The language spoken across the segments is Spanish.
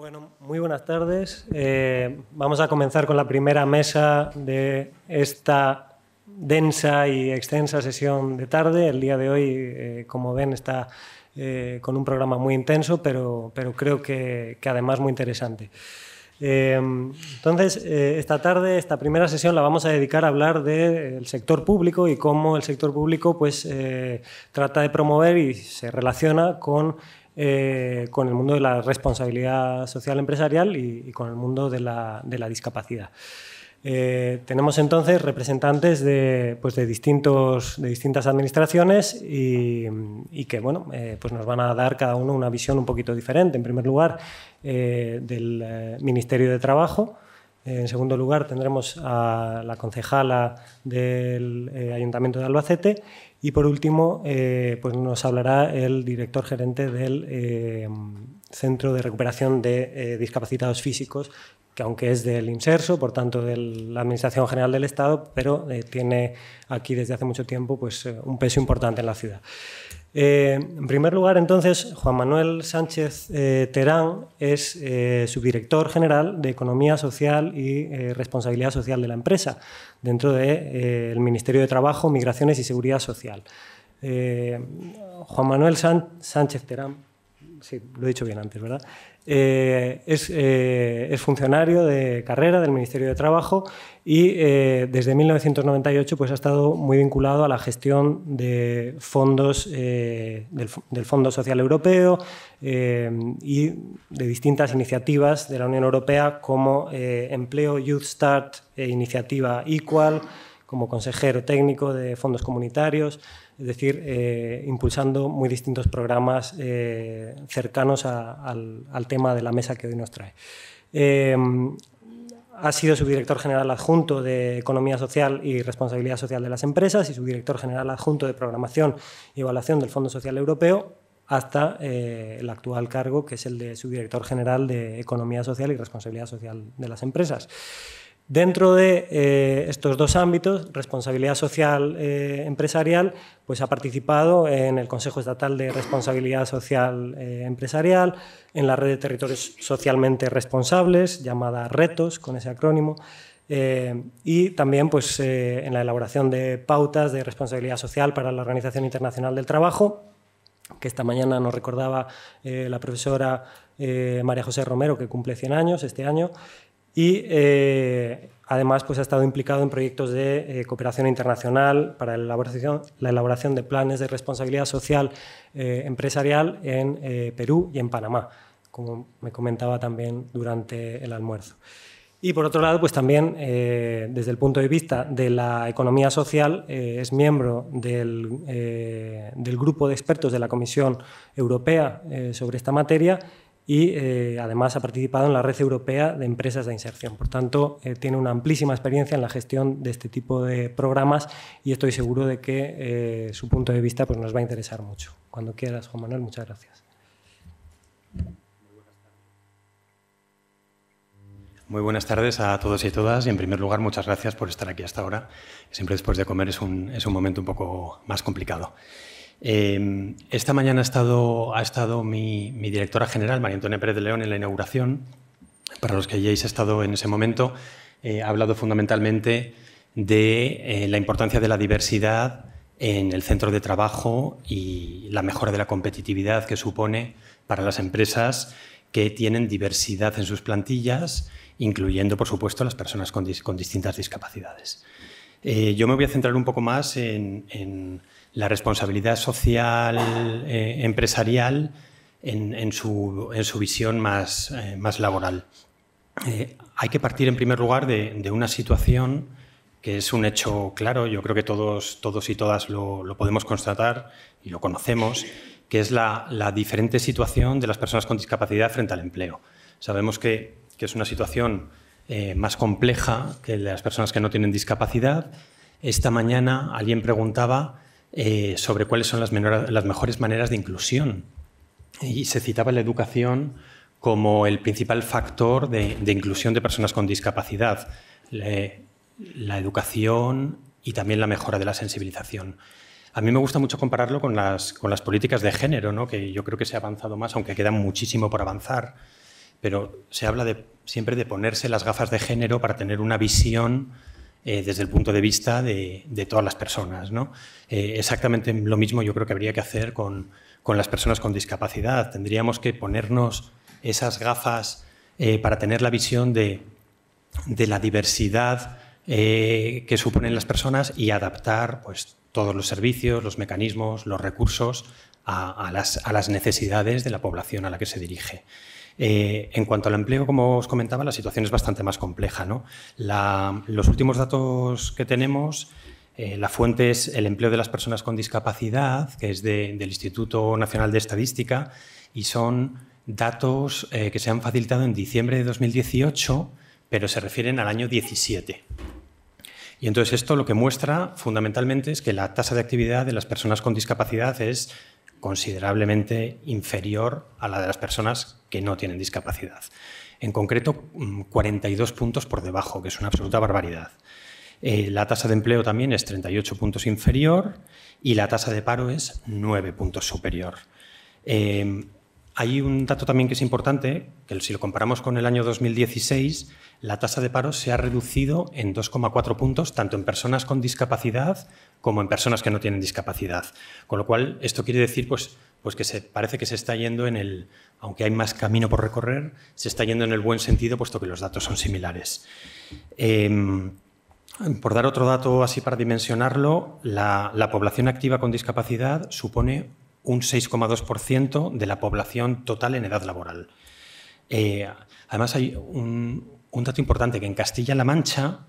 Bueno, muy buenas tardes. Eh, vamos a comenzar con la primera mesa de esta densa y extensa sesión de tarde. El día de hoy, eh, como ven, está eh, con un programa muy intenso, pero, pero creo que, además muy interesante. Entonces, esta tarde, esta primera sesión la vamos a dedicar a hablar del sector público y cómo el sector público pues, trata de promover y se relaciona con eh, con el mundo de la responsabilidad social empresarial y, con el mundo de la, discapacidad. Eh, tenemos entonces representantes de, pues de, distintos, de distintas administraciones y, que bueno, eh, pues nos van a dar cada uno una visión un poquito diferente. En primer lugar, del Ministerio de Trabajo. En segundo lugar, tendremos a la concejala del Ayuntamiento de Albacete y por último, eh, pues nos hablará el director gerente del eh, Centro de Recuperación de eh, Discapacitados Físicos, que aunque es del INSERSO, por tanto de la Administración General del Estado, pero tiene aquí desde hace mucho tiempo pues, un peso importante en la ciudad. Eh, en primer lugar, entonces, Juan Manuel Sánchez eh, Terán es eh, subdirector general de Economía Social y Responsabilidad Social de la empresa dentro del Ministerio de Trabajo, Migraciones y Seguridad Social. Juan Manuel Sánchez Terán, sí, lo he dicho bien antes, ¿verdad? Eh, eh, es, funcionario de carrera del Ministerio de Trabajo y eh, desde 1998 pues, ha estado muy vinculado a la gestión de fondos del, del, Fondo Social Europeo y de distintas iniciativas de la Unión Europea como Empleo Youth Start e Iniciativa Equal, como consejero técnico de fondos comunitarios es decir, eh, impulsando muy distintos programas eh, cercanos al, tema de la mesa que hoy nos trae. Eh, ha sido subdirector general adjunto de Economía Social y Responsabilidad Social de las Empresas y subdirector general adjunto de Programación y Evaluación del Fondo Social Europeo hasta el actual cargo, que es el de subdirector general de Economía Social y Responsabilidad Social de las Empresas. Dentro de eh, estos dos ámbitos, responsabilidad social eh, empresarial, pues ha participado en el Consejo Estatal de Responsabilidad Social eh, Empresarial, en la red de territorios socialmente responsables, llamada RETOS, con ese acrónimo, y también pues, en la elaboración de pautas de responsabilidad social para la Organización Internacional del Trabajo, que esta mañana nos recordaba la profesora María José Romero, que cumple 100 años este año. Y eh, además pues, ha estado implicado en proyectos de eh, cooperación internacional para la elaboración, de planes de responsabilidad social eh, empresarial en Perú y en Panamá, como me comentaba también durante el almuerzo. Y por otro lado, pues también desde el punto de vista de la economía social, es miembro del, grupo de expertos de la Comisión Europea sobre esta materia y eh, además ha participado en la Red Europea de Empresas de Inserción. Por tanto, eh, tiene una amplísima experiencia en la gestión de este tipo de programas y estoy seguro de que eh, su punto de vista pues, nos va a interesar mucho. Cuando quieras, Juan Manuel, muchas gracias. Muy buenas tardes a todos y todas. Y en primer lugar, muchas gracias por estar aquí hasta ahora. Siempre después de comer es un, es un momento un poco más complicado. Em, esta mañana ha estado, ha estado mi, directora general, María Antonia Pérez de León, en la inauguración. Para los que hayáis estado en ese momento, eh, ha hablado fundamentalmente de eh, la importancia de la diversidad en el centro de trabajo y la mejora de la competitividad que supone para las empresas que tienen diversidad en sus plantillas, incluyendo, por supuesto, las personas con, distintas discapacidades. Eh, yo me voy a centrar un poco más en la responsabilidad social eh, empresarial en, su, visión más, eh, más laboral. Eh, hay que partir en primer lugar de, una situación que es un hecho claro, yo creo que todos, todos y todas lo, podemos constatar y lo conocemos, que es la, diferente situación de las personas con discapacidad frente al empleo. Sabemos que, que es una situación más compleja que las personas que no tienen discapacidad. Esta mañana alguien preguntaba eh, sobre cuáles son las, mejores maneras de inclusión. Y se citaba la educación como el principal factor de, inclusión de personas con discapacidad. Eh, la, educación y también la mejora de la sensibilización. A mí me gusta mucho compararlo con las, políticas de género, ¿no? que yo creo que se ha avanzado más, aunque queda muchísimo por avanzar, pero se habla siempre de ponerse las gafas de género para tener una visión eh, desde el punto de vista de, todas las personas. Eh, exactamente lo mismo yo creo que habría que hacer con, las personas con discapacidad. Tendríamos que ponernos esas gafas eh, para tener la visión de, la diversidad que suponen las personas y adaptar pues, todos los servicios, los mecanismos, los recursos a las necesidades de la población a la que se dirige. Eh, en cuanto al empleo, como os comentaba, la situación es bastante más compleja. los últimos datos que tenemos, eh, la fuente es el empleo de las personas con discapacidad, que es del Instituto Nacional de Estadística, y son datos eh, que se han facilitado en diciembre de 2018, pero se refieren al año 17. Y entonces esto lo que muestra fundamentalmente es que la tasa de actividad de las personas con discapacidad es considerablemente inferior a la de las personas que no tienen discapacidad. En concreto, 42 mm, puntos por debajo, que es una absoluta barbaridad. Eh, la tasa de empleo también es 38 puntos inferior y la tasa de paro es 9 puntos superior. Eh, hay un dato también que es importante, que si lo comparamos con el año 2016, la tasa de paro se ha reducido en 2,4 puntos, tanto en personas con discapacidad como en personas que no tienen discapacidad. Con lo cual, esto quiere decir pues, pues que se, parece que se está yendo en el, aunque hay más camino por recorrer, se está yendo en el buen sentido, puesto que los datos son similares. Em, por dar otro dato así para dimensionarlo, la población activa con discapacidad supone un 6,2% de la población total en edad laboral. Eh, además, hay un, dato importante, que en Castilla-La Mancha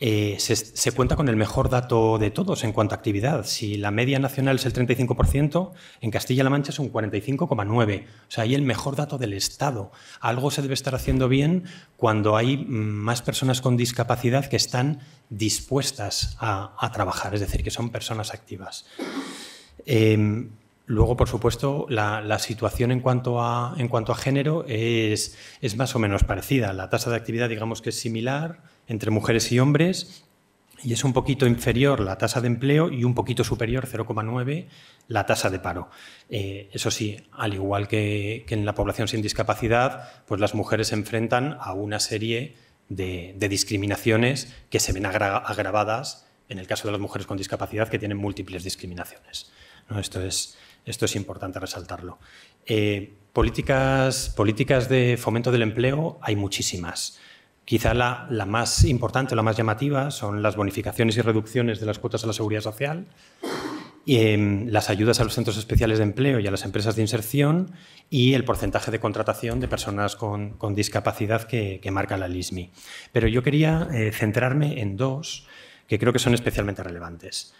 eh, se, cuenta con el mejor dato de todos en cuanto a actividad. Si la media nacional es el 35%, en Castilla-La Mancha es un 45,9%. O sea, hay el mejor dato del Estado. Algo se debe estar haciendo bien cuando hay más personas con discapacidad que están dispuestas a, trabajar, es decir, que son personas activas. Eh, Luego, por supuesto, la, situación en cuanto a, en cuanto a género es, más o menos parecida. La tasa de actividad, digamos que es similar entre mujeres y hombres y es un poquito inferior la tasa de empleo y un poquito superior, 0,9, la tasa de paro. Eh, eso sí, al igual que, en la población sin discapacidad, pues las mujeres se enfrentan a una serie de, discriminaciones que se ven agravadas en el caso de las mujeres con discapacidad que tienen múltiples discriminaciones. Esto es esto es importante resaltarlo. Eh, políticas, de fomento del empleo hay muchísimas. Quizá la, más importante, la más llamativa, son las bonificaciones y reducciones de las cuotas a la seguridad social, em, las ayudas a los centros especiales de empleo y a las empresas de inserción y el porcentaje de contratación de personas con, discapacidad que, marca la LISMI. Pero yo quería eh, centrarme en dos que creo que son especialmente relevantes.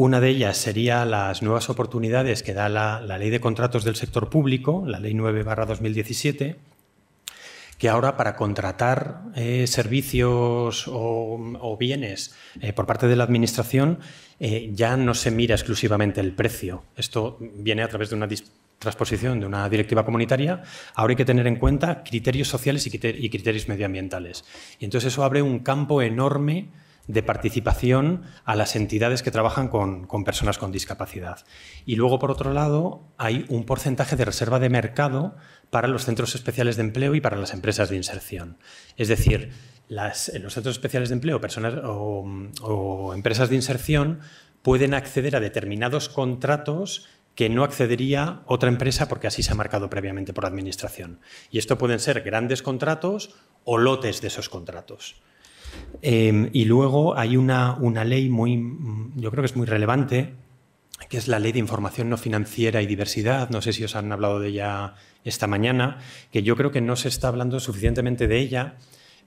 Una de ellas sería las nuevas oportunidades que da la, Ley de Contratos del Sector Público, la Ley 9-2017, que ahora para contratar eh, servicios o, bienes eh, por parte de la Administración eh, ya no se mira exclusivamente el precio. Esto viene a través de una transposición de una directiva comunitaria. Ahora hay que tener en cuenta criterios sociales y, y criterios medioambientales. Y entonces eso abre un campo enorme de participación a las entidades que trabajan con, personas con discapacidad. Y luego, por otro lado, hay un porcentaje de reserva de mercado para los centros especiales de empleo y para las empresas de inserción. Es decir, los centros especiales de empleo personas, o, o empresas de inserción pueden acceder a determinados contratos que no accedería otra empresa porque así se ha marcado previamente por la administración. Y esto pueden ser grandes contratos o lotes de esos contratos. Em, y luego hay una, una ley muy, mm, yo creo que es muy relevante, que es la ley de información no financiera y diversidad. No sé si os han hablado de ella esta mañana, que yo creo que no se está hablando suficientemente de ella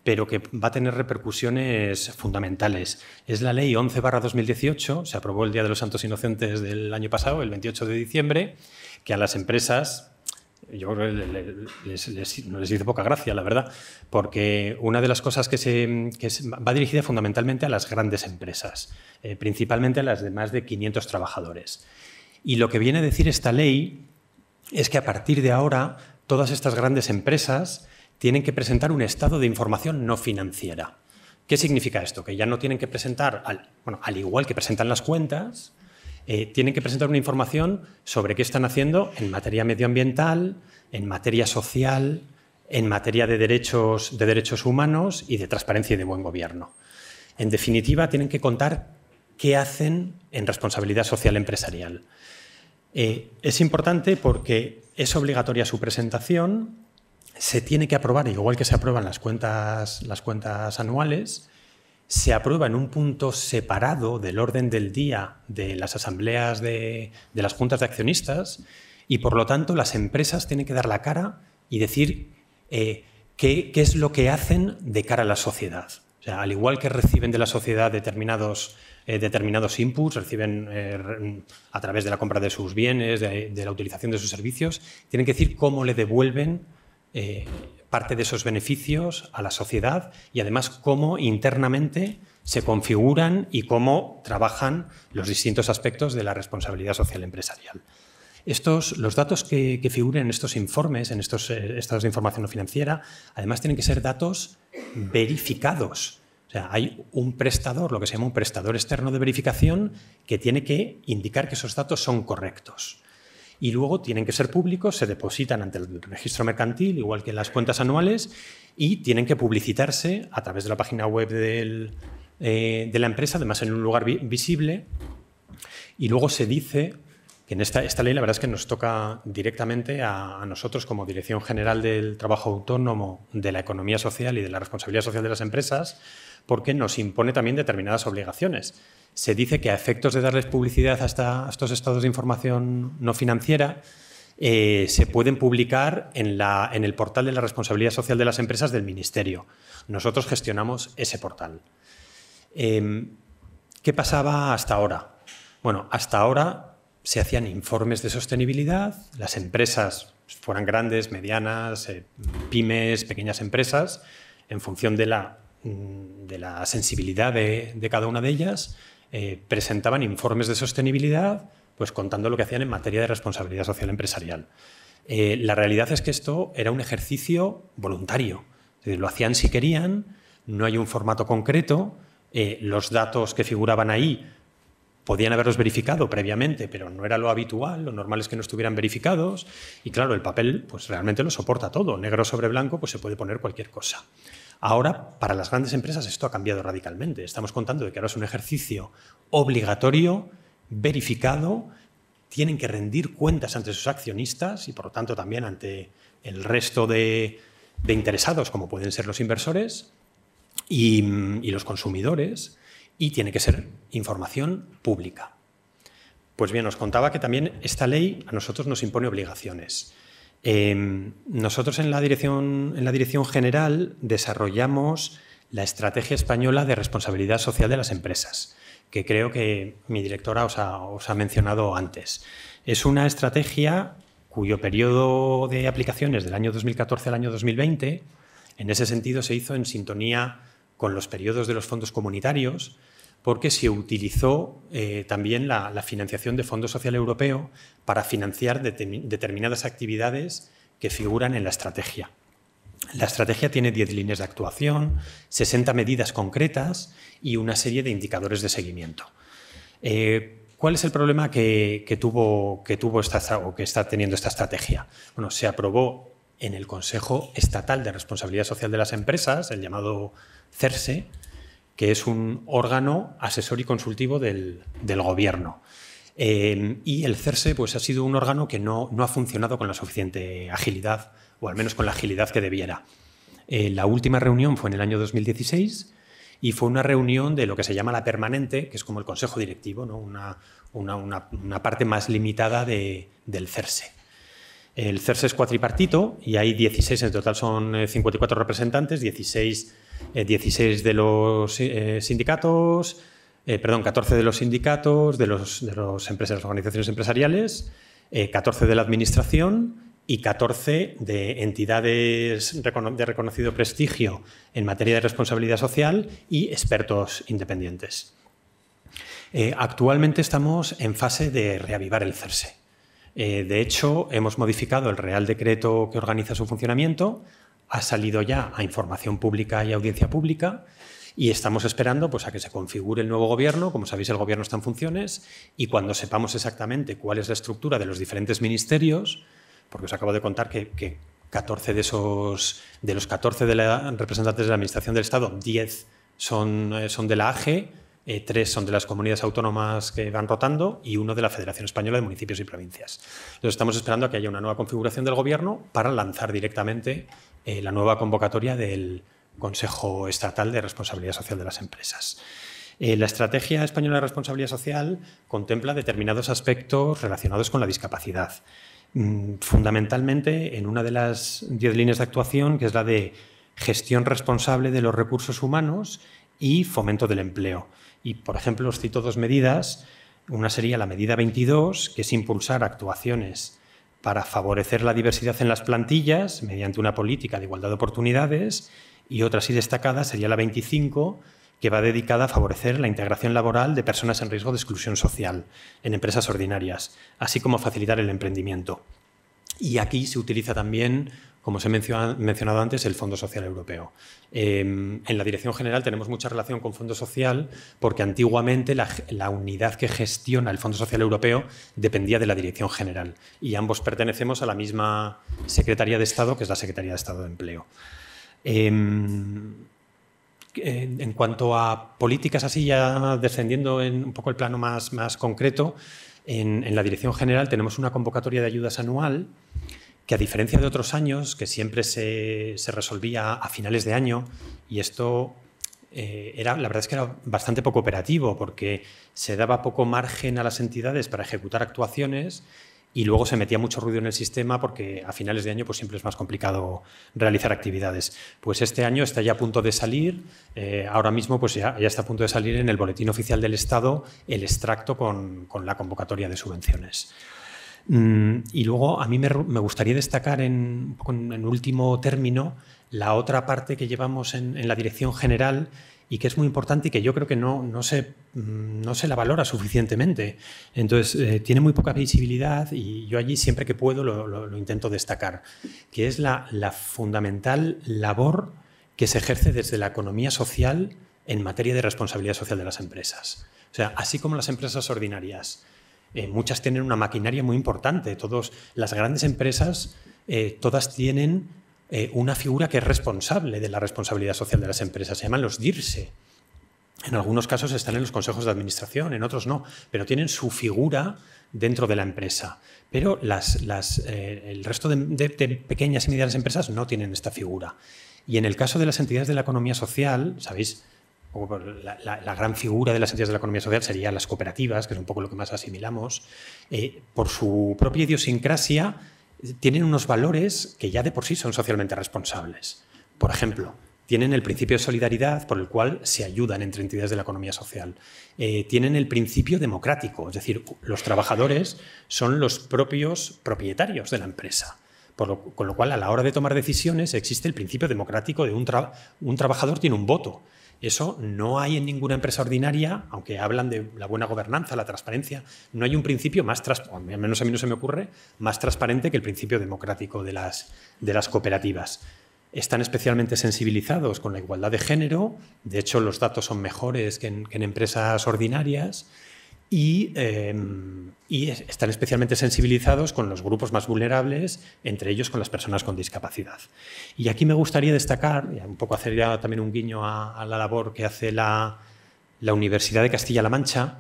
pero que va a tener repercusiones fundamentales. Es la ley 11-2018, se aprobó el Día de los Santos Inocentes del año pasado, el 28 de diciembre, que a las empresas yo creo les, les, poca gracia, la verdad, porque una de las cosas que, se, va dirigida fundamentalmente a las grandes empresas, eh, principalmente a las de más de 500 trabajadores. Y lo que viene a decir esta ley es que a partir de ahora todas estas grandes empresas tienen que presentar un estado de información no financiera. ¿Qué significa esto? Que ya no tienen que presentar, bueno, al igual que presentan las cuentas, eh, tienen que presentar una información sobre qué están haciendo en materia medioambiental, en materia social, en materia de derechos, de derechos humanos y de transparencia y de buen gobierno. En definitiva, tienen que contar qué hacen en responsabilidad social empresarial. Eh, es importante porque es obligatoria su presentación, se tiene que aprobar, igual que se aprueban las cuentas anuales, se aprueba en un punto separado del orden del día de las asambleas de, las juntas de accionistas y por lo tanto las empresas tienen que dar la cara y decir eh, qué, es lo que hacen de cara a la sociedad. O sea, al igual que reciben de la sociedad determinados, eh, determinados inputs, reciben eh, a través de la compra de sus bienes, de, de, la utilización de sus servicios, tienen que decir cómo le devuelven parte de esos beneficios a la sociedad y además cómo internamente se configuran y cómo trabajan los distintos aspectos de la responsabilidad social empresarial. Estos, los datos que, figuren en estos informes, en estos eh, estados de información no financiera, además tienen que ser datos verificados. sea, hay un prestador, lo que se llama un prestador externo de verificación, que tiene que indicar que esos datos son correctos y luego tienen que ser públicos, se depositan ante el registro mercantil, igual que las cuentas anuales, y tienen que publicitarse a través de la página web eh, de la empresa, además en un lugar visible. Y luego se dice que en esta, ley la verdad es que nos toca directamente a nosotros como Dirección General del Trabajo Autónomo, de la Economía Social y de la Responsabilidad Social de las Empresas, porque nos impone también determinadas obligaciones se dice que a efectos de darles publicidad a estos estados de información no financiera, eh, se pueden publicar en, el portal de la responsabilidad social de las empresas del Ministerio. Nosotros gestionamos ese portal. Em, ¿Qué pasaba hasta ahora? Bueno, hasta ahora se hacían informes de sostenibilidad, las empresas fueran grandes, medianas, eh, pymes, pequeñas empresas, en función de la, mm, sensibilidad de cada una de ellas, eh, presentaban informes de sostenibilidad, pues contando lo que hacían en materia de responsabilidad social empresarial. Eh, la realidad es que esto era un ejercicio voluntario. lo hacían si querían, no hay un formato concreto, eh, los datos que figuraban ahí podían haberlos verificado previamente, pero no era lo habitual, lo normal es que no estuvieran verificados, y claro, el papel pues realmente lo soporta todo, negro sobre blanco pues se puede poner cualquier cosa. Ahora, para las grandes empresas esto ha cambiado radicalmente. Estamos contando de que ahora es un ejercicio obligatorio, verificado, tienen que rendir cuentas ante sus accionistas y, por lo tanto, también ante el resto de, interesados, como pueden ser los inversores y, y los consumidores, y tiene que ser información pública. Pues bien, os contaba que también esta ley a nosotros nos impone obligaciones. Em, nosotros en la, dirección, General desarrollamos la Estrategia Española de Responsabilidad Social de las Empresas, que creo que mi directora os ha, mencionado antes. Es una estrategia cuyo periodo de aplicaciones del año 2014 al año 2020. En ese sentido, se hizo en sintonía con los periodos de los fondos comunitarios, porque se utilizó eh, también la, financiación de Fondo Social Europeo para financiar determinadas actividades que figuran en la estrategia. La estrategia tiene 10 líneas de actuación, 60 medidas concretas y una serie de indicadores de seguimiento. Eh, ¿Cuál es el problema que, tuvo, que tuvo esta, o que está teniendo esta estrategia? Bueno, se aprobó en el Consejo Estatal de Responsabilidad Social de las Empresas, el llamado CERSE, que es un órgano asesor y consultivo del, gobierno. Em, y el CERSE pues, ha sido un órgano que no, no, ha funcionado con la suficiente agilidad, o al menos con la agilidad que debiera. Eh, la última reunión fue en el año 2016 y fue una reunión de lo que se llama la permanente, que es como el consejo directivo, ¿no? una, parte más limitada del CERSE. El CERSE es cuatripartito y hay 16, en total son 54 eh, representantes, 16 16 eh, de los eh, sindicatos, eh, perdón, 14 de los sindicatos, de, los, las organizaciones empresariales, 14 de la administración y 14 de entidades de reconocido prestigio en materia de responsabilidad social y expertos independientes. actualmente estamos en fase de reavivar el CERSE. de hecho, hemos modificado el Real Decreto que organiza su funcionamiento ha salido ya a información pública y audiencia pública y estamos esperando pues, a que se configure el nuevo gobierno. Como sabéis, el gobierno está en funciones y cuando sepamos exactamente cuál es la estructura de los diferentes ministerios, porque os acabo de contar que, 14 de, esos, de los 14 representantes de la Administración del Estado, 10 son, eh, son de la AGE, eh, 3 tres son de las comunidades autónomas que van rotando y uno de la Federación Española de Municipios y Provincias. Entonces estamos esperando a que haya una nueva configuración del gobierno para lanzar directamente eh, la nueva convocatoria del Consejo Estatal de Responsabilidad Social de las Empresas. Eh, la Estrategia Española de Responsabilidad Social contempla determinados aspectos relacionados con la discapacidad. Mm, fundamentalmente en una de las diez líneas de actuación, que es la de gestión responsable de los recursos humanos y fomento del empleo. Y, por ejemplo, os cito dos medidas. Una sería la medida 22, que es impulsar actuaciones para favorecer la diversidad en las plantillas mediante una política de igualdad de oportunidades y otra así destacada sería la 25, que va dedicada a favorecer la integración laboral de personas en riesgo de exclusión social en empresas ordinarias, así como facilitar el emprendimiento. Y aquí se utiliza también como os he mencionado antes, el Fondo Social Europeo. Em, en la Dirección General tenemos mucha relación con Fondo Social porque antiguamente la, unidad que gestiona el Fondo Social Europeo dependía de la Dirección General y ambos pertenecemos a la misma Secretaría de Estado, que es la Secretaría de Estado de Empleo. Em, en cuanto a políticas así, ya descendiendo en un poco el plano más, más concreto, en la Dirección General tenemos una convocatoria de ayudas anual a diferencia de otros años, que siempre se, resolvía a finales de año, y esto eh, era, la verdad es que era bastante poco operativo, porque se daba poco margen a las entidades para ejecutar actuaciones y luego se metía mucho ruido en el sistema porque a finales de año pues siempre es más complicado realizar actividades. Pues este año está ya a punto de salir, eh, ahora mismo pues ya, está a punto de salir en el Boletín Oficial del Estado el extracto con, con la convocatoria de subvenciones. Mm, y luego a mí me, gustaría destacar en, último término la otra parte que llevamos en, la dirección general y que es muy importante y que yo creo que no, no, se, mm, no se la valora suficientemente. Entonces, eh, tiene muy poca visibilidad y yo allí siempre que puedo lo, intento destacar, que es la, la, fundamental labor que se ejerce desde la economía social en materia de responsabilidad social de las empresas. O sea, así como las empresas ordinarias eh, muchas tienen una maquinaria muy importante. todas las grandes empresas, eh, todas tienen eh, una figura que es responsable de la responsabilidad social de las empresas. Se llaman los DIRSE. En algunos casos están en los consejos de administración, en otros no, pero tienen su figura dentro de la empresa. Pero el resto de pequeñas y medianas empresas no tienen esta figura. Y en el caso de las entidades de la economía social, sabéis, la, gran figura de las entidades de la economía social sería las cooperativas, que es un poco lo que más asimilamos, eh, por su propia idiosincrasia tienen unos valores que ya de por sí son socialmente responsables. Por ejemplo, tienen el principio de solidaridad por el cual se ayudan entre entidades de la economía social. Eh, tienen el principio democrático, es decir, los trabajadores son los propios propietarios de la empresa. con lo cual, a la hora de tomar decisiones, existe el principio democrático de un, un trabajador tiene un voto eso no hay en ninguna empresa ordinaria, aunque hablan de la buena gobernanza, la transparencia, no hay un principio más, menos a mí se me ocurre, más transparente que el principio democrático de las, cooperativas están especialmente sensibilizados con la igualdad de género, de hecho los datos son mejores que en empresas ordinarias, y, em, están especialmente sensibilizados con los grupos más vulnerables, entre ellos con las personas con discapacidad. Y aquí me gustaría destacar, y un poco hacer ya también un guiño a, la labor que hace la, Universidad de Castilla-La Mancha,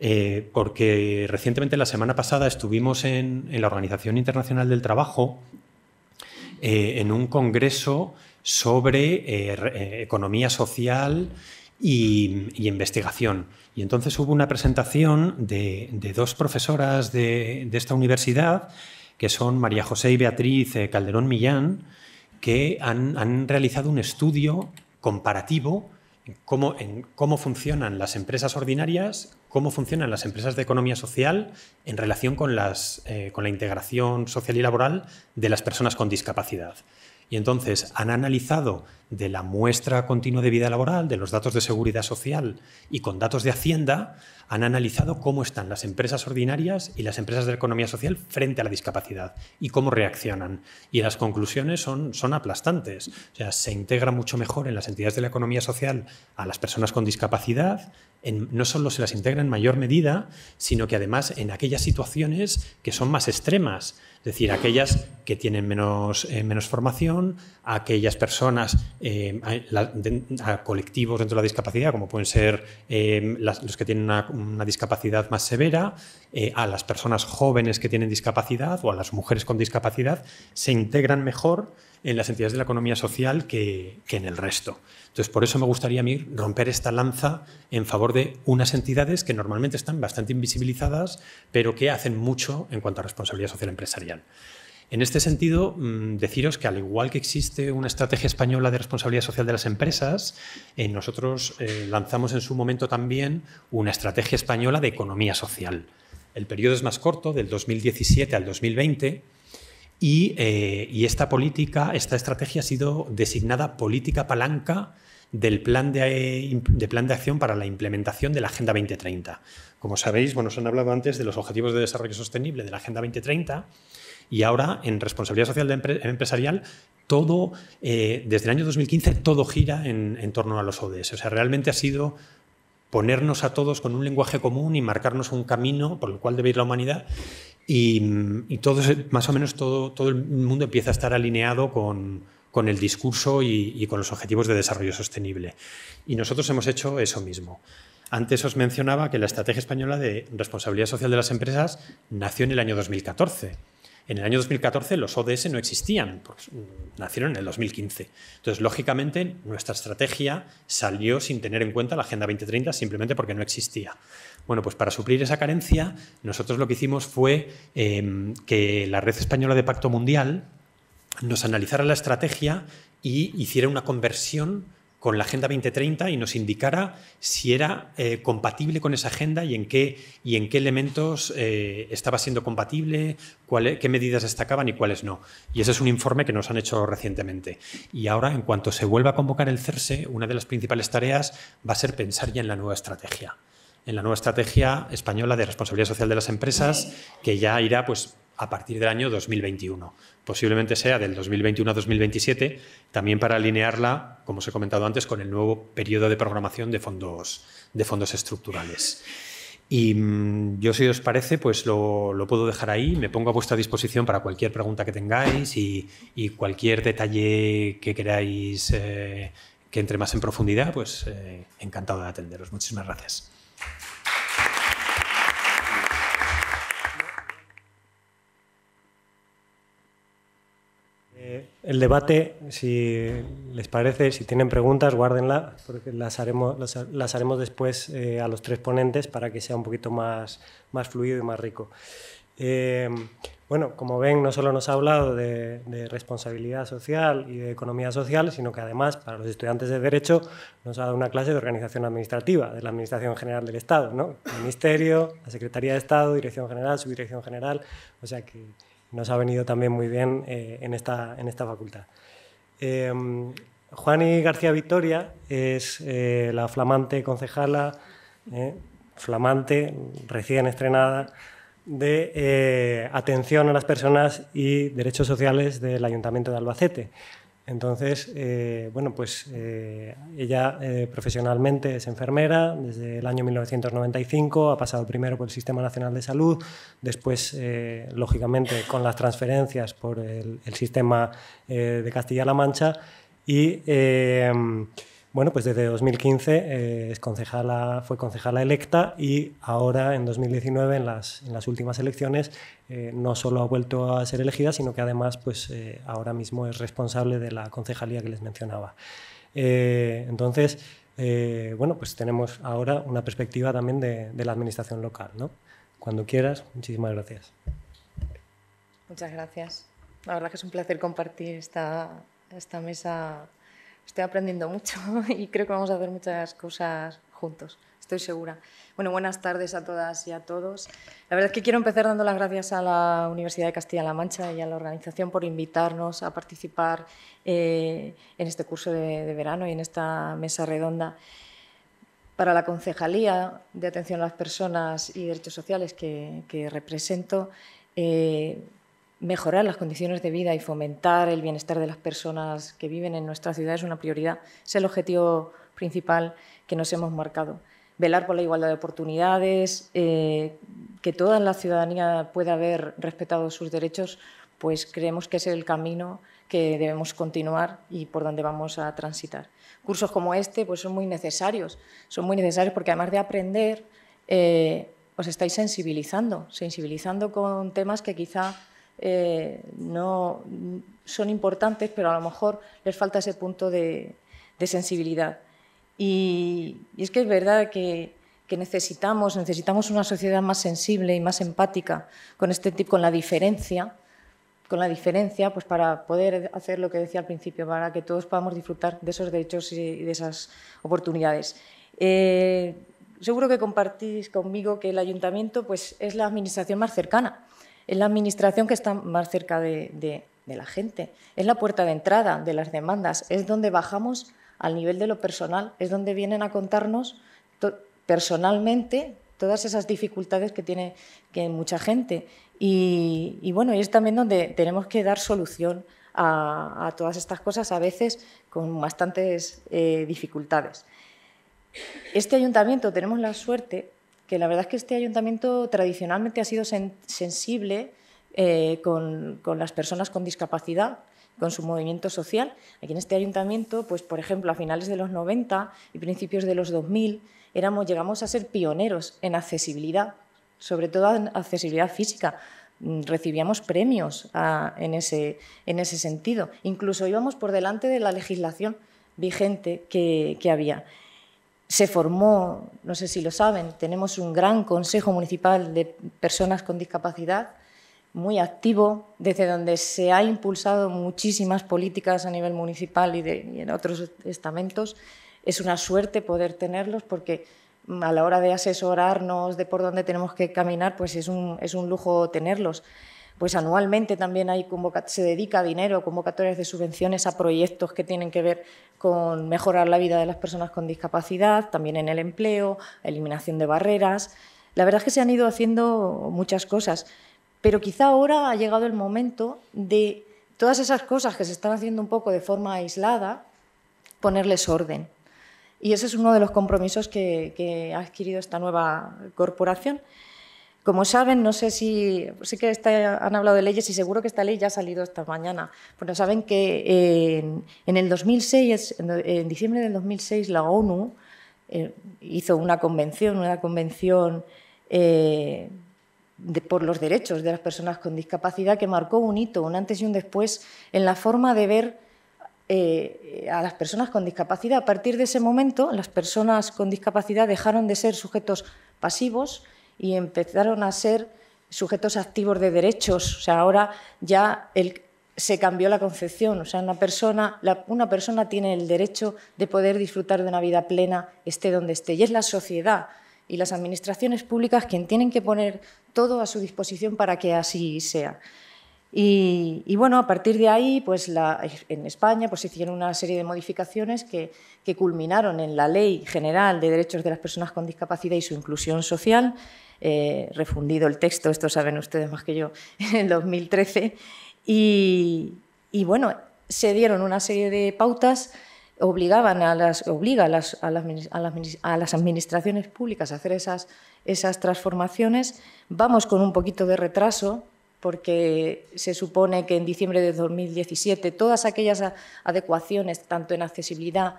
eh, porque recientemente la semana pasada estuvimos en, la Organización Internacional del Trabajo eh, en un congreso sobre eh, economía social y investigación. Y entonces hubo una presentación de, dos profesoras de, esta universidad, que son María José y Beatriz eh, Calderón Millán, que han, realizado un estudio comparativo en cómo, funcionan las empresas ordinarias, cómo funcionan las empresas de economía social en relación con eh, la integración social y laboral de las personas con discapacidad. Y entonces han analizado de la muestra continua de vida laboral, de los datos de seguridad social y con datos de Hacienda, han analizado cómo están las empresas ordinarias y las empresas de la economía social frente a la discapacidad y cómo reaccionan. Y las conclusiones son, son aplastantes. O sea, se integra mucho mejor en las entidades de la economía social a las personas con discapacidad, no solo se las integra en mayor medida, sino que además en aquellas situaciones que son más extremas decir, aquellas que tienen menos, eh, formación, aquellas personas, eh, colectivos dentro de la discapacidad, como pueden ser eh, los que tienen una discapacidad más severa, a las personas jóvenes que tienen discapacidad o a las mujeres con discapacidad, se integran mejor en las entidades de la economía social que, en el resto. Entonces, por eso me gustaría mí romper esta lanza en favor de unas entidades que normalmente están bastante invisibilizadas, pero que hacen mucho en cuanto a responsabilidad social empresarial. En este sentido, mm, deciros que al igual que existe una estrategia española de responsabilidad social de las empresas, eh, nosotros eh, lanzamos en su momento también una estrategia española de economía social. El periodo es más corto, del 2017 al 2020, eh, y, esta política, esta estrategia ha sido designada política palanca del plan de, plan de acción para la implementación de la Agenda 2030. Como sabéis, bueno, se han hablado antes de los Objetivos de Desarrollo Sostenible de la Agenda 2030 y ahora en responsabilidad social de empresarial todo, eh, desde el año 2015, todo gira en, torno a los ODS. O sea, realmente ha sido ponernos a todos con un lenguaje común y marcarnos un camino por el cual debe ir la humanidad. Mm, y, todo, más o menos todo, el mundo empieza a estar alineado con, el discurso y, con los objetivos de desarrollo sostenible. Y nosotros hemos hecho eso mismo. Antes os mencionaba que la Estrategia Española de Responsabilidad Social de las Empresas nació en el año 2014. En el año 2014 los ODS no existían, pues, mm, nacieron en el 2015. Entonces, lógicamente, nuestra estrategia salió sin tener en cuenta la Agenda 2030 simplemente porque no existía. Bueno, pues para suplir esa carencia, nosotros lo que hicimos fue em, que la Red Española de Pacto Mundial nos analizara la estrategia y hiciera una conversión con la Agenda 2030 y nos indicara si era eh, compatible con esa agenda y en qué, y en qué elementos eh, estaba siendo compatible, e, qué medidas destacaban y cuáles no. Y ese es un informe que nos han hecho recientemente. Y ahora, en cuanto se vuelva a convocar el CERSE, una de las principales tareas va a ser pensar ya en la nueva estrategia en la nueva estrategia española de responsabilidad social de las empresas, que ya irá pues, a partir del año 2021. Posiblemente sea del 2021 a 2027, también para alinearla, como os he comentado antes, con el nuevo periodo de programación de fondos, de fondos estructurales. Y mm, yo, si os parece, pues lo, puedo dejar ahí. Me pongo a vuestra disposición para cualquier pregunta que tengáis y, cualquier detalle que queráis eh, que entre más en profundidad, pues eh, encantado de atenderos. Muchísimas gracias. Eh, el debate, si les parece, si tienen preguntas, guárdenla, porque las haremos, las, haremos después eh, a los tres ponentes para que sea un poquito más, más fluido y más rico. Eh, bueno, como ven, no solo nos ha hablado de, responsabilidad social y de economía social, sino que además, para los estudiantes de Derecho, nos ha dado una clase de organización administrativa, de la Administración General del Estado, ¿no? El Ministerio, la Secretaría de Estado, Dirección General, Subdirección General, o sea que nos ha venido también muy bien eh, en, esta, facultad. Em, Juani García Victoria es eh, la flamante concejala, eh, flamante, recién estrenada, de Atención a las Personas y Derechos Sociales del Ayuntamiento de Albacete. Entonces, eh, bueno, pues eh, ella eh, profesionalmente es enfermera, desde el año 1995 ha pasado primero por el Sistema Nacional de Salud, después, lógicamente, con las transferencias por el, el sistema de Castilla-La Mancha y bueno, pues desde 2015 eh, fue concejala electa y ahora en 2019, en las, en las últimas elecciones, eh, no solo ha vuelto a ser elegida, sino que además pues, eh, ahora mismo es responsable de la concejalía que les mencionaba. entonces, bueno, pues tenemos ahora una perspectiva también de, la administración local. Cuando quieras, muchísimas gracias. Muchas gracias. La verdad que es un placer compartir esta mesa estoy aprendiendo mucho y creo que vamos a hacer muchas cosas juntos, estoy segura. Bueno, buenas tardes a todas y a todos. La verdad es que quiero empezar dando las gracias a la Universidad de Castilla-La Mancha y a la organización por invitarnos a participar eh, en este curso de, verano y en esta mesa redonda. Para la Concejalía de Atención a las Personas y Derechos Sociales que, represento, eh, mejorar las condiciones de vida y fomentar el bienestar de las personas que viven en nuestra ciudad es una prioridad. Es el objetivo principal que nos hemos marcado. Velar por la igualdad de oportunidades, eh, que toda la ciudadanía pueda haber respetado sus derechos, pues creemos que es el camino que debemos continuar y por donde vamos a transitar. Cursos como este pues son muy necesarios, son muy necesarios porque además de aprender, eh, os estáis sensibilizando, sensibilizando con temas que quizá eh, no, son importantes, pero a lo mejor les falta ese punto de, sensibilidad. Y, es que es verdad que, necesitamos, necesitamos una sociedad más sensible y más empática con este tipo, con la diferencia, con la diferencia, pues para poder hacer lo que decía al principio, para que todos podamos disfrutar de esos derechos y de esas oportunidades. Eh, seguro que compartís conmigo que el ayuntamiento pues, es la administración más cercana es la administración que está más cerca de, la gente, es la puerta de entrada de las demandas, es donde bajamos al nivel de lo personal, es donde vienen a contarnos personalmente todas esas dificultades que tiene mucha gente. Y, bueno, y es también donde tenemos que dar solución a, todas estas cosas, a veces con bastantes eh, dificultades. Este ayuntamiento tenemos la suerte que la verdad es que este ayuntamiento tradicionalmente ha sido sensible eh, con, las personas con discapacidad, con su movimiento social. Aquí en este ayuntamiento, pues por ejemplo, a finales de los 90 y principios de los 2000, éramos, llegamos a ser pioneros en accesibilidad, sobre todo en accesibilidad física. Mm, recibíamos premios ah, en, ese, en ese sentido. Incluso íbamos por delante de la legislación vigente que, que había se formó, no sé si lo saben, tenemos un gran Consejo Municipal de Personas con Discapacidad, muy activo, desde donde se han impulsado muchísimas políticas a nivel municipal y, en otros estamentos. Es una suerte poder tenerlos porque a la hora de asesorarnos de por dónde tenemos que caminar, pues es un, es un lujo tenerlos pues anualmente también hay se dedica dinero, convocatorias de subvenciones a proyectos que tienen que ver con mejorar la vida de las personas con discapacidad, también en el empleo, eliminación de barreras. La verdad es que se han ido haciendo muchas cosas, pero quizá ahora ha llegado el momento de todas esas cosas que se están haciendo un poco de forma aislada, ponerles orden. Y ese es uno de los compromisos que ha adquirido esta nueva corporación. Como saben, no sé si, que han hablado de leyes y seguro que esta ley ya ha salido esta mañana. Bueno, saben que en, el 2006, en diciembre del 2006, la ONU eh, hizo una convención, una convención eh, por los derechos de las personas con discapacidad que marcó un hito, un antes y un después en la forma de ver eh, a las personas con discapacidad. A partir de ese momento, las personas con discapacidad dejaron de ser sujetos pasivos y empezaron a ser sujetos activos de derechos. O sea, ahora ya se cambió la concepción. O sea, una persona, una persona tiene el derecho de poder disfrutar de una vida plena, esté donde esté. Y es la sociedad y las administraciones públicas quien tienen que poner todo a su disposición para que así sea. Y, bueno, a partir de ahí, pues en España pues, se hicieron una serie de modificaciones que, culminaron en la Ley General de Derechos de las Personas con Discapacidad y su Inclusión Social, refundido el texto, esto saben ustedes más que yo, en 2013. Y, bueno, se dieron una serie de pautas obligaban a las, obliga a administraciones públicas a hacer esas transformaciones. Vamos con un poquito de retraso, porque se supone que en diciembre de 2017 todas aquellas adecuaciones, tanto en accesibilidad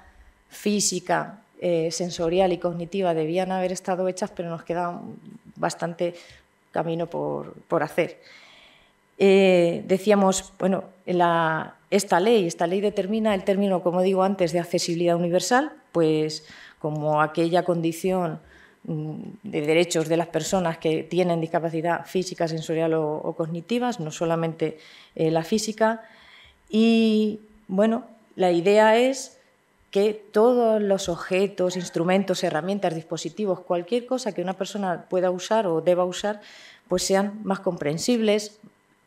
física, eh, sensorial y cognitiva, debían haber estado hechas, pero nos queda bastante camino por, hacer. Eh, decíamos, bueno, esta ley, esta ley determina el término, como digo antes, de accesibilidad universal, pues como aquella condición Mm, de derechos de las personas que tienen discapacidad física, sensorial o, cognitivas, no solamente eh, la física. Y bueno, la idea es que todos los objetos, instrumentos, herramientas, dispositivos, cualquier cosa que una persona pueda usar o deba usar, pues sean más comprensibles,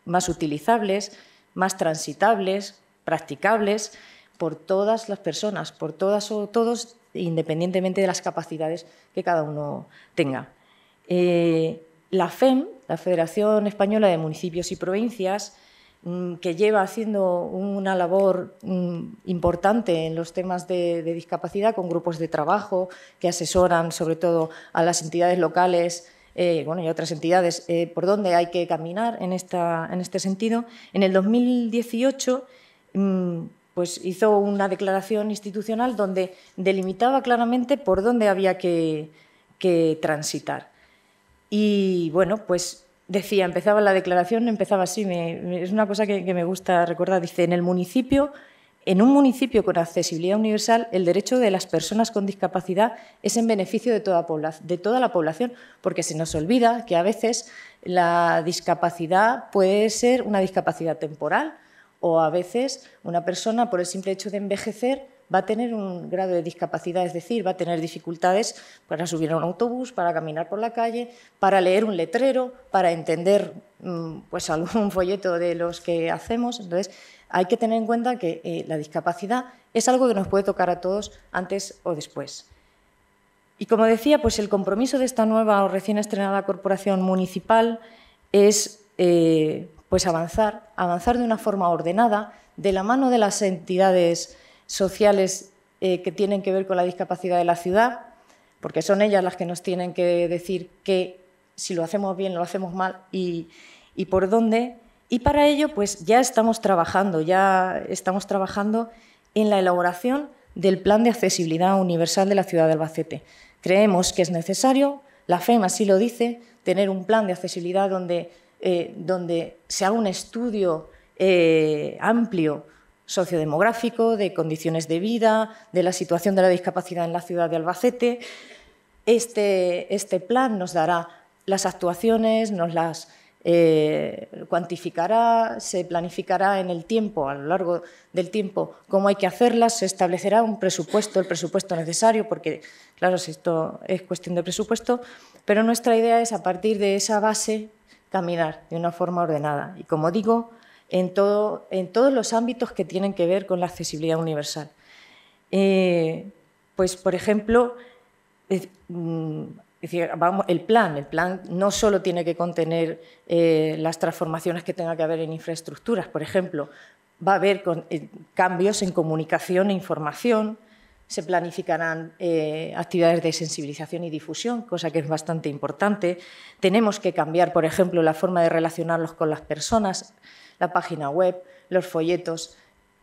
más utilizables, más transitables, practicables por todas las personas, por todas o todos independientemente de las capacidades que cada uno tenga. Eh, la FEM, la Federación Española de Municipios y Provincias, mm, que lleva haciendo una labor mm, importante en los temas de, discapacidad con grupos de trabajo que asesoran sobre todo a las entidades locales eh, bueno, y otras entidades eh, por dónde hay que caminar en, este sentido. En el 2018 pues hizo una declaración institucional donde delimitaba claramente por dónde había que, transitar. Y bueno, pues decía, empezaba la declaración, empezaba así, es una cosa que, me gusta recordar, dice, en el municipio, en un municipio con accesibilidad universal, el derecho de las personas con discapacidad es en beneficio de toda la población, porque se nos olvida que a veces la discapacidad puede ser una discapacidad temporal, o a veces una persona por el simple hecho de envejecer va a tener un grado de discapacidad, es decir, va a tener dificultades para subir a un autobús, para caminar por la calle, para leer un letrero, para entender mm, pues algún folleto de los que hacemos. Entonces, hay que tener en cuenta que eh, la discapacidad es algo que nos puede tocar a todos antes o después. Y como decía, pues el compromiso de esta nueva o recién estrenada corporación municipal es eh, pues avanzar, avanzar de una forma ordenada, de la mano de las entidades sociales eh, que tienen que ver con la discapacidad de la ciudad, porque son ellas las que nos tienen que decir que si lo hacemos bien, lo hacemos mal y, y por dónde. Y para ello, pues ya estamos trabajando, ya estamos trabajando en la elaboración del Plan de Accesibilidad Universal de la Ciudad de Albacete. Creemos que es necesario, la FEMA sí lo dice, tener un plan de accesibilidad donde eh, donde se haga un estudio eh, amplio sociodemográfico, de condiciones de vida, de la situación de la discapacidad en la ciudad de Albacete. Este, este plan nos dará las actuaciones, nos las eh, cuantificará, se planificará en el tiempo, a lo largo del tiempo, cómo hay que hacerlas, se establecerá un presupuesto, el presupuesto necesario, porque, claro, esto es cuestión de presupuesto, pero nuestra idea es, a partir de esa base caminar de una forma ordenada. Y como digo, en, todos los ámbitos que tienen que ver con la accesibilidad universal. Eh, pues, por ejemplo, mm, vamos, el plan, el plan no solo tiene que contener eh, las transformaciones que tenga que haber en infraestructuras, por ejemplo, va a haber eh, cambios en comunicación e información, se planificarán eh, actividades de sensibilización y difusión, cosa que es bastante importante. Tenemos que cambiar, por ejemplo, la forma de relacionarlos con las personas, la página web, los folletos,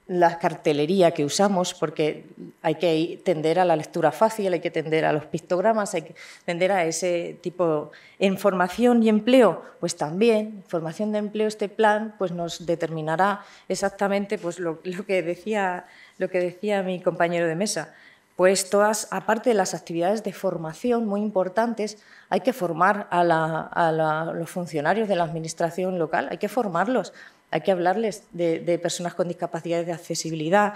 la cartelería que usamos, porque hay que tender a la lectura fácil, hay que tender a los pictogramas, hay que tender a ese tipo. En formación y empleo, pues también, formación de empleo, este plan pues nos determinará exactamente pues, lo, que decía, lo que decía mi compañero de mesa. Pues todas, aparte de las actividades de formación muy importantes, hay que formar a, los funcionarios de la administración local, hay que formarlos hay que hablarles de, personas con discapacidades de accesibilidad.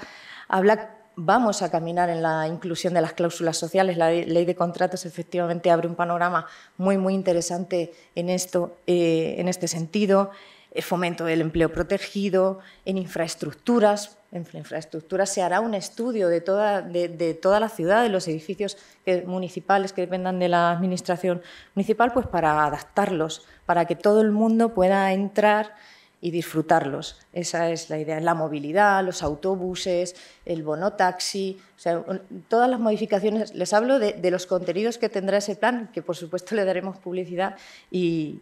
Habla, vamos a caminar en la inclusión de las cláusulas sociales. La ley de contratos efectivamente abre un panorama muy, muy interesante en, esto, eh, en este sentido. El eh, fomento del empleo protegido, en infraestructuras. En infraestructuras se hará un estudio de toda, de, toda la ciudad, de los edificios municipales que dependan de la administración municipal, pues para adaptarlos, para que todo el mundo pueda entrar y disfrutarlos. Esa es la idea. La movilidad, los autobuses, el bonotaxi, o todas las modificaciones. Les hablo de, los contenidos que tendrá ese plan, que por supuesto le daremos publicidad y,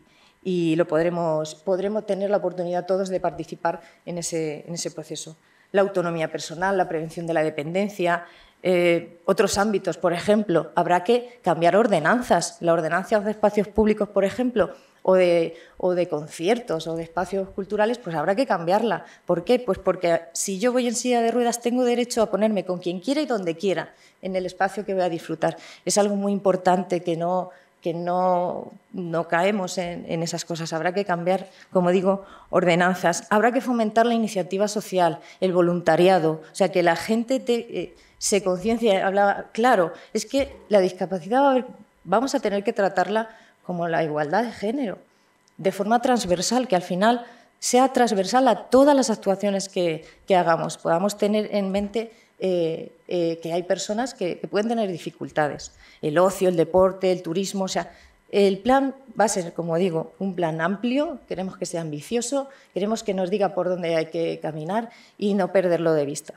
lo podremos, podremos tener la oportunidad todos de participar en ese, en ese proceso. La autonomía personal, la prevención de la dependencia, eh, otros ámbitos, por ejemplo, habrá que cambiar ordenanzas, La ordenanza de espacios públicos, por ejemplo, o de, o de, conciertos o de espacios culturales, pues habrá que cambiarla. ¿Por qué? Pues porque si yo voy en silla de ruedas tengo derecho a ponerme con quien quiera y donde quiera en el espacio que voy a disfrutar. Es algo muy importante que no, que no, no caemos en, esas cosas. Habrá que cambiar, como digo, ordenanzas. Habrá que fomentar la iniciativa social, el voluntariado, o sea, que la gente... Te, eh, se conciencia, hablaba, claro, es que la discapacidad vamos a tener que tratarla como la igualdad de género, de forma transversal, que al final sea transversal a todas las actuaciones que, hagamos, podamos tener en mente eh, eh, que hay personas que, pueden tener dificultades, el ocio, el deporte, el turismo, o sea, el plan va a ser, como digo, un plan amplio, queremos que sea ambicioso, queremos que nos diga por dónde hay que caminar y no perderlo de vista.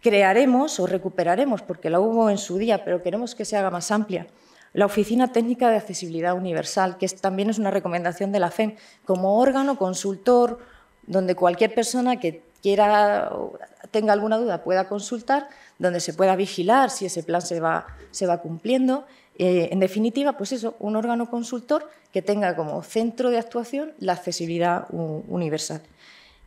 Crearemos o recuperaremos, porque la hubo en su día, pero queremos que se haga más amplia, la Oficina Técnica de Accesibilidad Universal, que también es una recomendación de la FEM, como órgano consultor donde cualquier persona que quiera tenga alguna duda pueda consultar, donde se pueda vigilar si ese plan se va, se va cumpliendo. Eh, en definitiva, pues eso, un órgano consultor que tenga como centro de actuación la accesibilidad universal.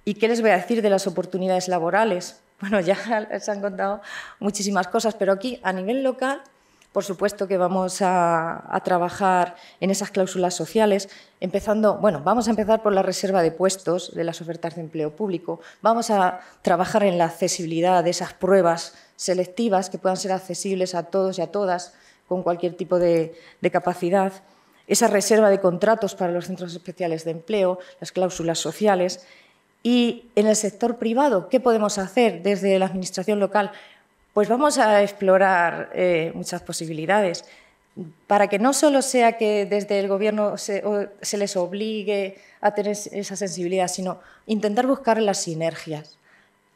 ¿Y qué les voy a decir de las oportunidades laborales? Bueno, ya se han contado muchísimas cosas, pero aquí a nivel local, por supuesto que vamos a, trabajar en esas cláusulas sociales, empezando, bueno, vamos a empezar por la reserva de puestos de las ofertas de empleo público, vamos a trabajar en la accesibilidad de esas pruebas selectivas que puedan ser accesibles a todos y a todas con cualquier tipo de capacidad esa reserva de contratos para los centros especiales de empleo, las cláusulas sociales, y en el sector privado, ¿qué podemos hacer desde la Administración local? Pues vamos a explorar eh, muchas posibilidades para que no solo sea que desde el Gobierno se, les obligue a tener esa sensibilidad, sino intentar buscar las sinergias.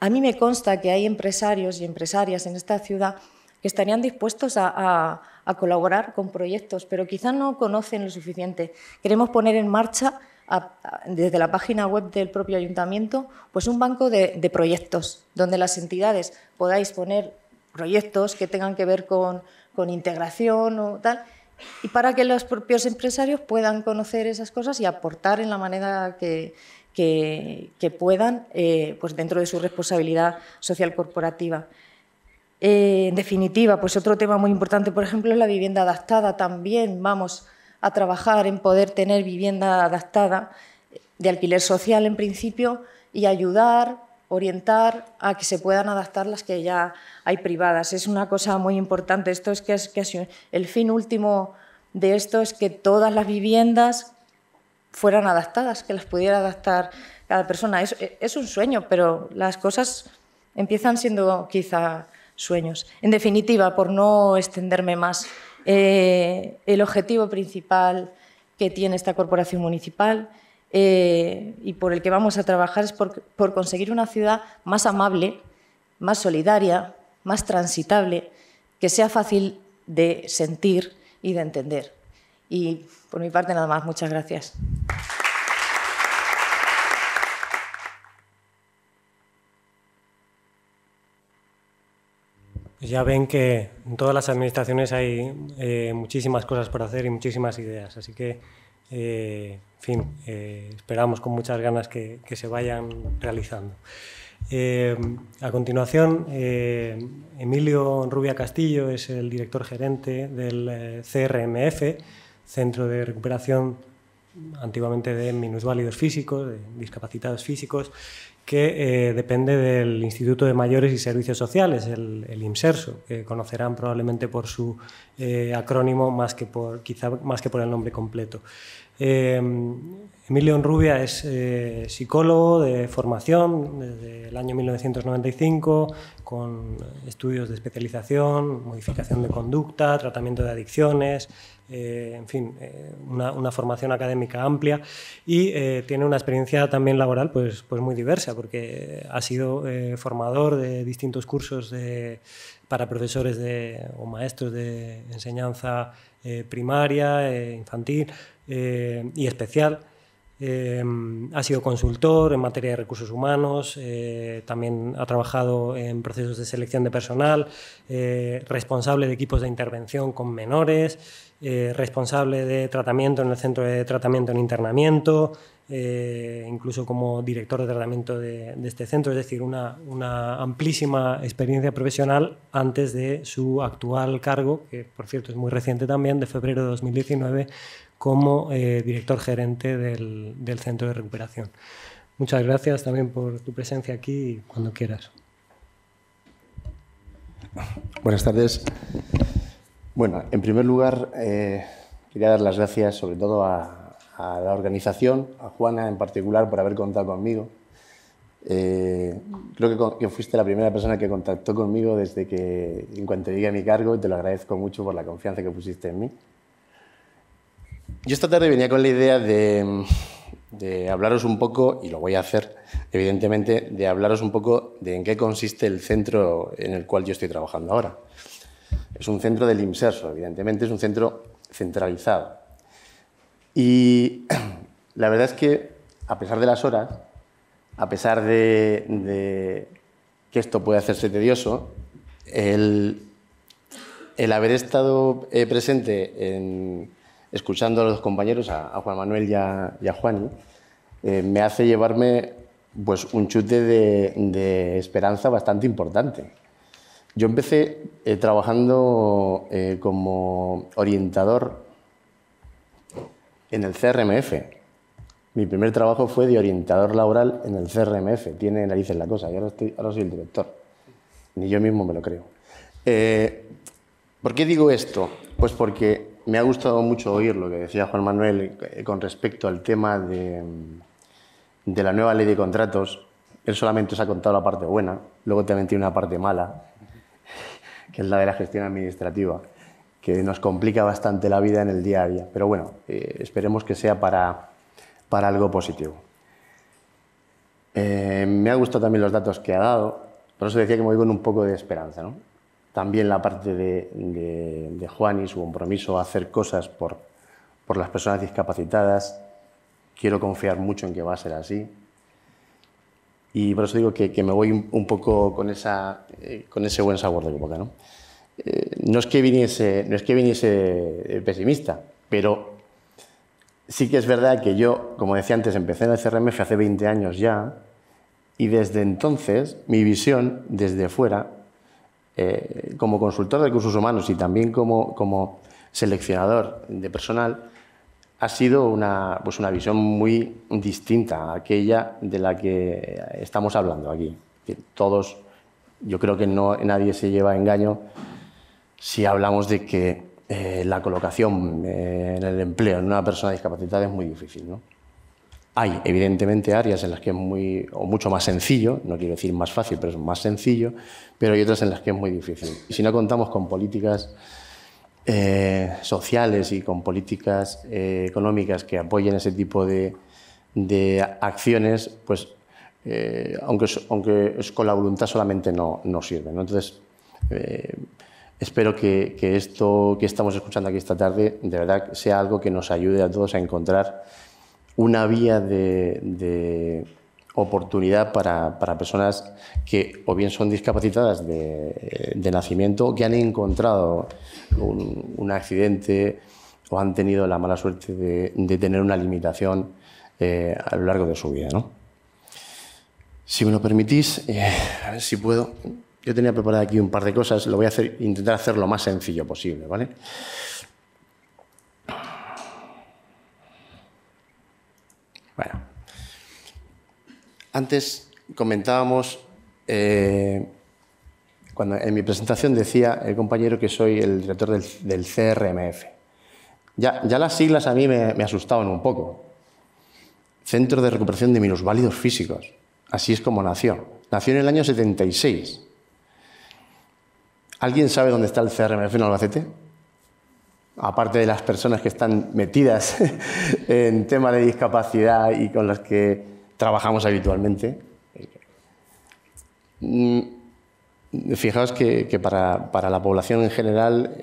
A mí me consta que hay empresarios y empresarias en esta ciudad que estarían dispuestos a, a, colaborar con proyectos, pero quizá no conocen lo suficiente. Queremos poner en marcha desde la página web del propio ayuntamiento, pues un banco de, proyectos, donde las entidades podáis poner proyectos que tengan que ver con, integración o tal, y para que los propios empresarios puedan conocer esas cosas y aportar en la manera que, puedan eh, pues dentro de su responsabilidad social corporativa. Eh, en definitiva, pues otro tema muy importante, por ejemplo, es la vivienda adaptada. También vamos a trabajar en poder tener vivienda adaptada de alquiler social en principio y ayudar, orientar a que se puedan adaptar las que ya hay privadas. Es una cosa muy importante. Esto es que, es, el fin último de esto es que todas las viviendas fueran adaptadas, que las pudiera adaptar cada persona. Es, es un sueño, pero las cosas empiezan siendo quizá sueños. En definitiva, por no extenderme más. Eh, el objetivo principal que tiene esta corporación municipal eh, y por el que vamos a trabajar es por, por conseguir una ciudad más amable, más solidaria, más transitable, que sea fácil de sentir y de entender. Y por mi parte nada más, muchas gracias. Pues ya ven que en todas las administraciones hay eh, muchísimas cosas por hacer y muchísimas ideas, así que, eh, en fin, eh, esperamos con muchas ganas que, que se vayan realizando. a continuación, Emilio Rubia Castillo es el director gerente del CRMF, Centro de Recuperación antiguamente de minusválidos físicos, de discapacitados físicos, que eh, depende del Instituto de Mayores y Servicios Sociales, el, IMSERSO, que conocerán probablemente por su eh, acrónimo más que quizá más que por el nombre completo. Eh, Emilio Rubia es eh, psicólogo de formación desde el año 1995, con estudios de especialización, modificación de conducta, tratamiento de adicciones, eh, en fin, una, formación académica amplia y tiene una experiencia también laboral pues, pues muy diversa, porque ha sido formador de distintos cursos para profesores de, o maestros de enseñanza primaria, infantil eh, y especial. Eh, ha sido consultor en materia de recursos humanos, eh, también ha trabajado en procesos de selección de personal, responsable de equipos de intervención con menores, responsable de tratamiento en el centro de tratamiento en internamiento, incluso como director de tratamiento de, este centro, es decir, una, una, amplísima experiencia profesional antes de su actual cargo, que por cierto es muy reciente también, de febrero de 2019 como eh, director gerente del, del Centro de Recuperación. Muchas gracias también por tu presencia aquí cuando quieras. Buenas tardes. Bueno, en primer lugar, eh, quería dar las gracias sobre todo a, la organización, a Juana en particular, por haber contado conmigo. Eh, creo que, fuiste la primera persona que contactó conmigo desde que, en cuanto llegué a mi cargo, y te lo agradezco mucho por la confianza que pusiste en mí. Yo esta tarde venía con la idea de, hablaros un poco, y lo voy a hacer, evidentemente, de hablaros un poco de en qué consiste el centro en el cual yo estoy trabajando ahora. Es un centro del inserso, evidentemente, es un centro centralizado. Y la verdad es que, a pesar de las horas, a pesar de, que esto puede hacerse tedioso, el haber estado eh, presente en escuchando a los compañeros, a, Juan Manuel y a, Juan, eh, me hace llevarme pues, un chute de, esperanza bastante importante. Yo empecé eh, trabajando eh, como orientador en el CRMF. Mi primer trabajo fue de orientador laboral en el CRMF. Tiene narices la cosa. Y ahora, soy el director. Ni yo mismo me lo creo. ¿Por qué digo esto? Pues porque me ha gustado mucho oír lo que decía Juan Manuel eh, con respecto al tema de, la nueva ley de contratos. Él solamente os ha contado la parte buena, luego también tiene una parte mala, que es la de la gestión administrativa, que nos complica bastante la vida en el día a día. Pero bueno, eh, esperemos que sea para, para algo positivo. Eh, me ha gustado también los datos que ha dado, por eso decía que me voy con un poco de esperanza. ¿no? también la parte de, Juan y su compromiso a hacer cosas por, las personas discapacitadas. Quiero confiar mucho en que va a ser así. Y por eso digo que, me voy un poco con, esa, eh, con ese buen sabor de boca. ¿no? Eh, no, es que viniese, no es que viniese eh, pesimista, pero sí que es verdad que yo, como decía antes, empecé en el CRMF hace 20 años ya, y desde entonces mi visión desde fuera eh, como consultor de recursos humanos y también como, seleccionador de personal, ha sido una, pues una visión muy distinta a aquella de la que estamos hablando aquí. todos, yo creo que no, nadie se lleva a engaño si hablamos de que eh, la colocación eh, en el empleo en una persona discapacitada es muy difícil. ¿no? Hay, evidentemente, áreas en las que es muy, mucho más sencillo, no quiero decir más fácil, pero es más sencillo, pero hay otras en las que es muy difícil. Y si no contamos con políticas eh, sociales y con políticas eh, económicas que apoyen ese tipo de, acciones, pues eh, aunque, aunque es con la voluntad solamente no, no sirve. Entonces, espero que, que esto que estamos escuchando aquí esta tarde de verdad sea algo que nos ayude a todos a encontrar una vía de, oportunidad para, personas que o bien son discapacitadas de, nacimiento que han encontrado un, accidente o han tenido la mala suerte de, tener una limitación eh, a lo largo de su vida. ¿no? Si me lo permitís, eh, a ver si puedo. Yo tenía preparado aquí un par de cosas, lo voy a hacer, intentar hacer lo más sencillo posible. ¿vale? Bueno. Antes comentábamos, eh, cuando en mi presentación decía el compañero que soy el director del, CRMF. Ya, las siglas a mí me, me asustaban un poco. Centro de Recuperación de Minusválidos Físicos. Así es como nació. Nació en el año 76. ¿Alguien sabe dónde está el CRMF en Albacete? aparte de las personas que están metidas en temas de discapacidad y con las que trabajamos habitualmente. Mm, fijaos que, para, la población en general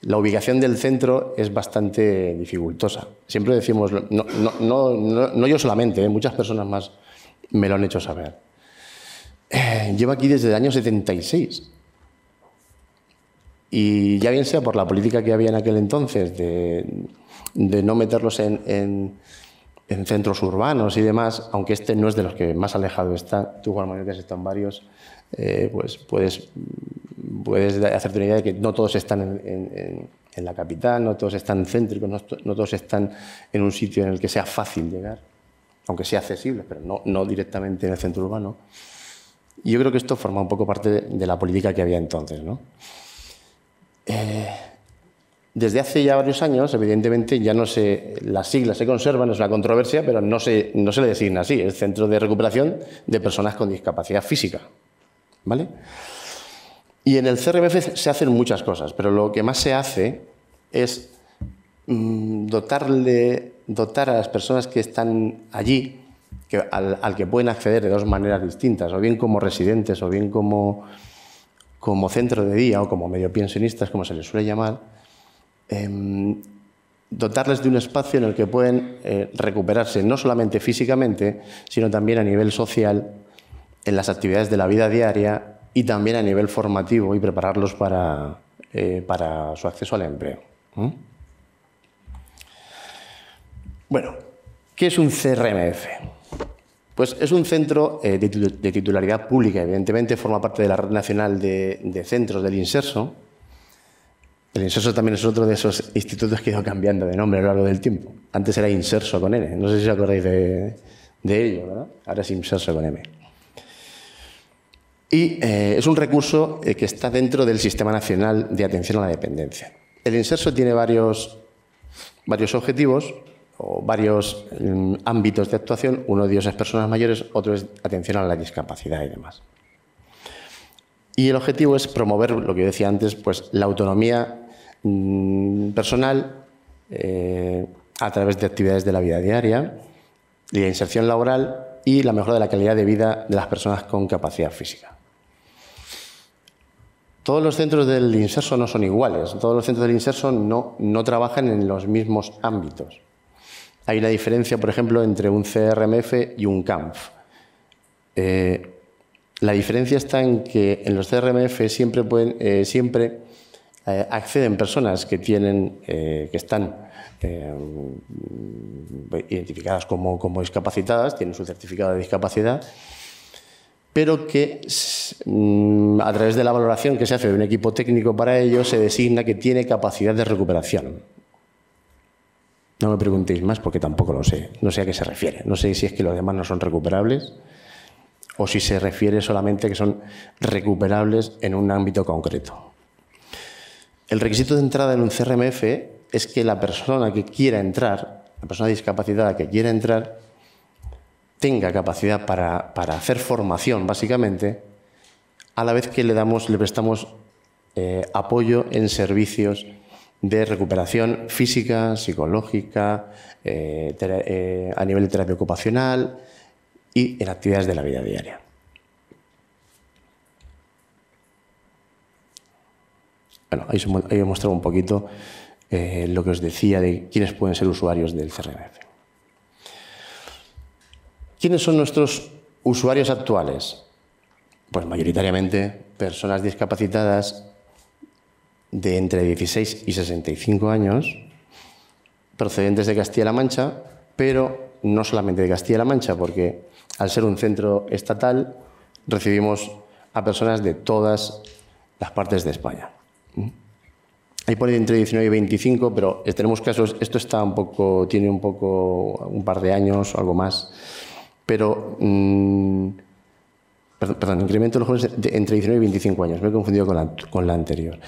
la ubicación del centro es bastante dificultosa. Siempre decimos, no, yo solamente, ¿eh? muchas personas más me lo han hecho saber. Eh, llevo aquí desde el año 76 y ya bien sea por la política que había en aquel entonces de, no meterlos en, centros urbanos y demás, aunque este no es de los que más alejado está, tú Juan Manuel que has estado en varios, eh, pues puedes, puedes hacerte una idea de que no todos están en, la capital, no todos están céntricos, no, todos están en un sitio en el que sea fácil llegar, aunque sea accesible, pero no, no directamente en el centro urbano. Y yo creo que esto forma un poco parte de, de la política que había entonces, ¿no? Eh, desde hace ya varios años, evidentemente, ya no se, las siglas se conservan, es una controversia, pero no se, no se le designa así, el Centro de Recuperación de Personas con Discapacidad Física. ¿Vale? Y en el CRBF se hacen muchas cosas, pero lo que más se hace es mm, dotar a las personas que están allí, al que pueden acceder de dos maneras distintas, o bien como residentes, o bien como como centro de día o como medio pensionistas, como se les suele llamar, em, dotarles de un espacio en el que pueden eh, recuperarse no solamente físicamente, sino también a nivel social, en las actividades de la vida diaria y también a nivel formativo y prepararlos para, eh, su acceso al empleo. Bueno, ¿qué es un CRMF? Pues es un centro eh, de, titularidad pública, evidentemente forma parte de la red nacional de, centros del INSERSO. El INSERSO también es otro de esos institutos que ha ido cambiando de nombre a lo largo del tiempo. Antes era INSERSO con N, no sé si os acordáis de, ello, ¿verdad? Ahora es INSERSO con M. Y eh, es un recurso eh, que está dentro del Sistema Nacional de Atención a la Dependencia. El INSERSO tiene varios, varios objetivos varios mm, ámbitos de actuación. Uno de ellos es personas mayores, otro es atención a la discapacidad y demás. Y el objetivo es promover, lo que decía antes, pues la autonomía mm, personal eh, a través de actividades de la vida diaria, la inserción laboral y la mejora de la calidad de vida de las personas con capacidad física. Todos los centros del inserso no son iguales, todos los centros del inserso no trabajan en los mismos ámbitos. Hay la diferencia, por ejemplo, entre un CRMF y un CAMF. Eh, la diferencia está en que en los CRMF siempre, eh, eh, acceden personas que, tienen, que están identificadas como discapacitadas, tienen su certificado de discapacidad, pero que mm, a través de la valoración que se hace de un equipo técnico para ello se designa que tiene capacidad de recuperación. No me preguntéis más porque tampoco lo sé. No sé a qué se refiere. No sé si es que los demás no son recuperables o si se refiere solamente que son recuperables en un ámbito concreto. El requisito de entrada en un CRMF es que la persona que quiera entrar, la persona discapacitada que quiera entrar, tenga capacidad para, hacer formación, básicamente, a la vez que le damos, le prestamos eh, apoyo en servicios de recuperación física, psicológica, eh, eh, a nivel de terapia ocupacional y en actividades de la vida diaria. Bueno, ahí, he mostrado un poquito eh, lo que os decía de quiénes pueden ser usuarios del CRMF. ¿Quiénes son nuestros usuarios actuales? Pues mayoritariamente personas discapacitadas de entre 16 y 65 años, procedentes de Castilla-La Mancha, pero no solamente de Castilla-La Mancha, porque al ser un centro estatal recibimos a personas de todas las partes de España. Ahí pone entre 19 y 25, pero tenemos casos, esto está un poco, tiene un poco, un par de años, algo más, pero, mm, perdón, incremento de los jóvenes entre 19 y 25 años, me he confundido con la anterior.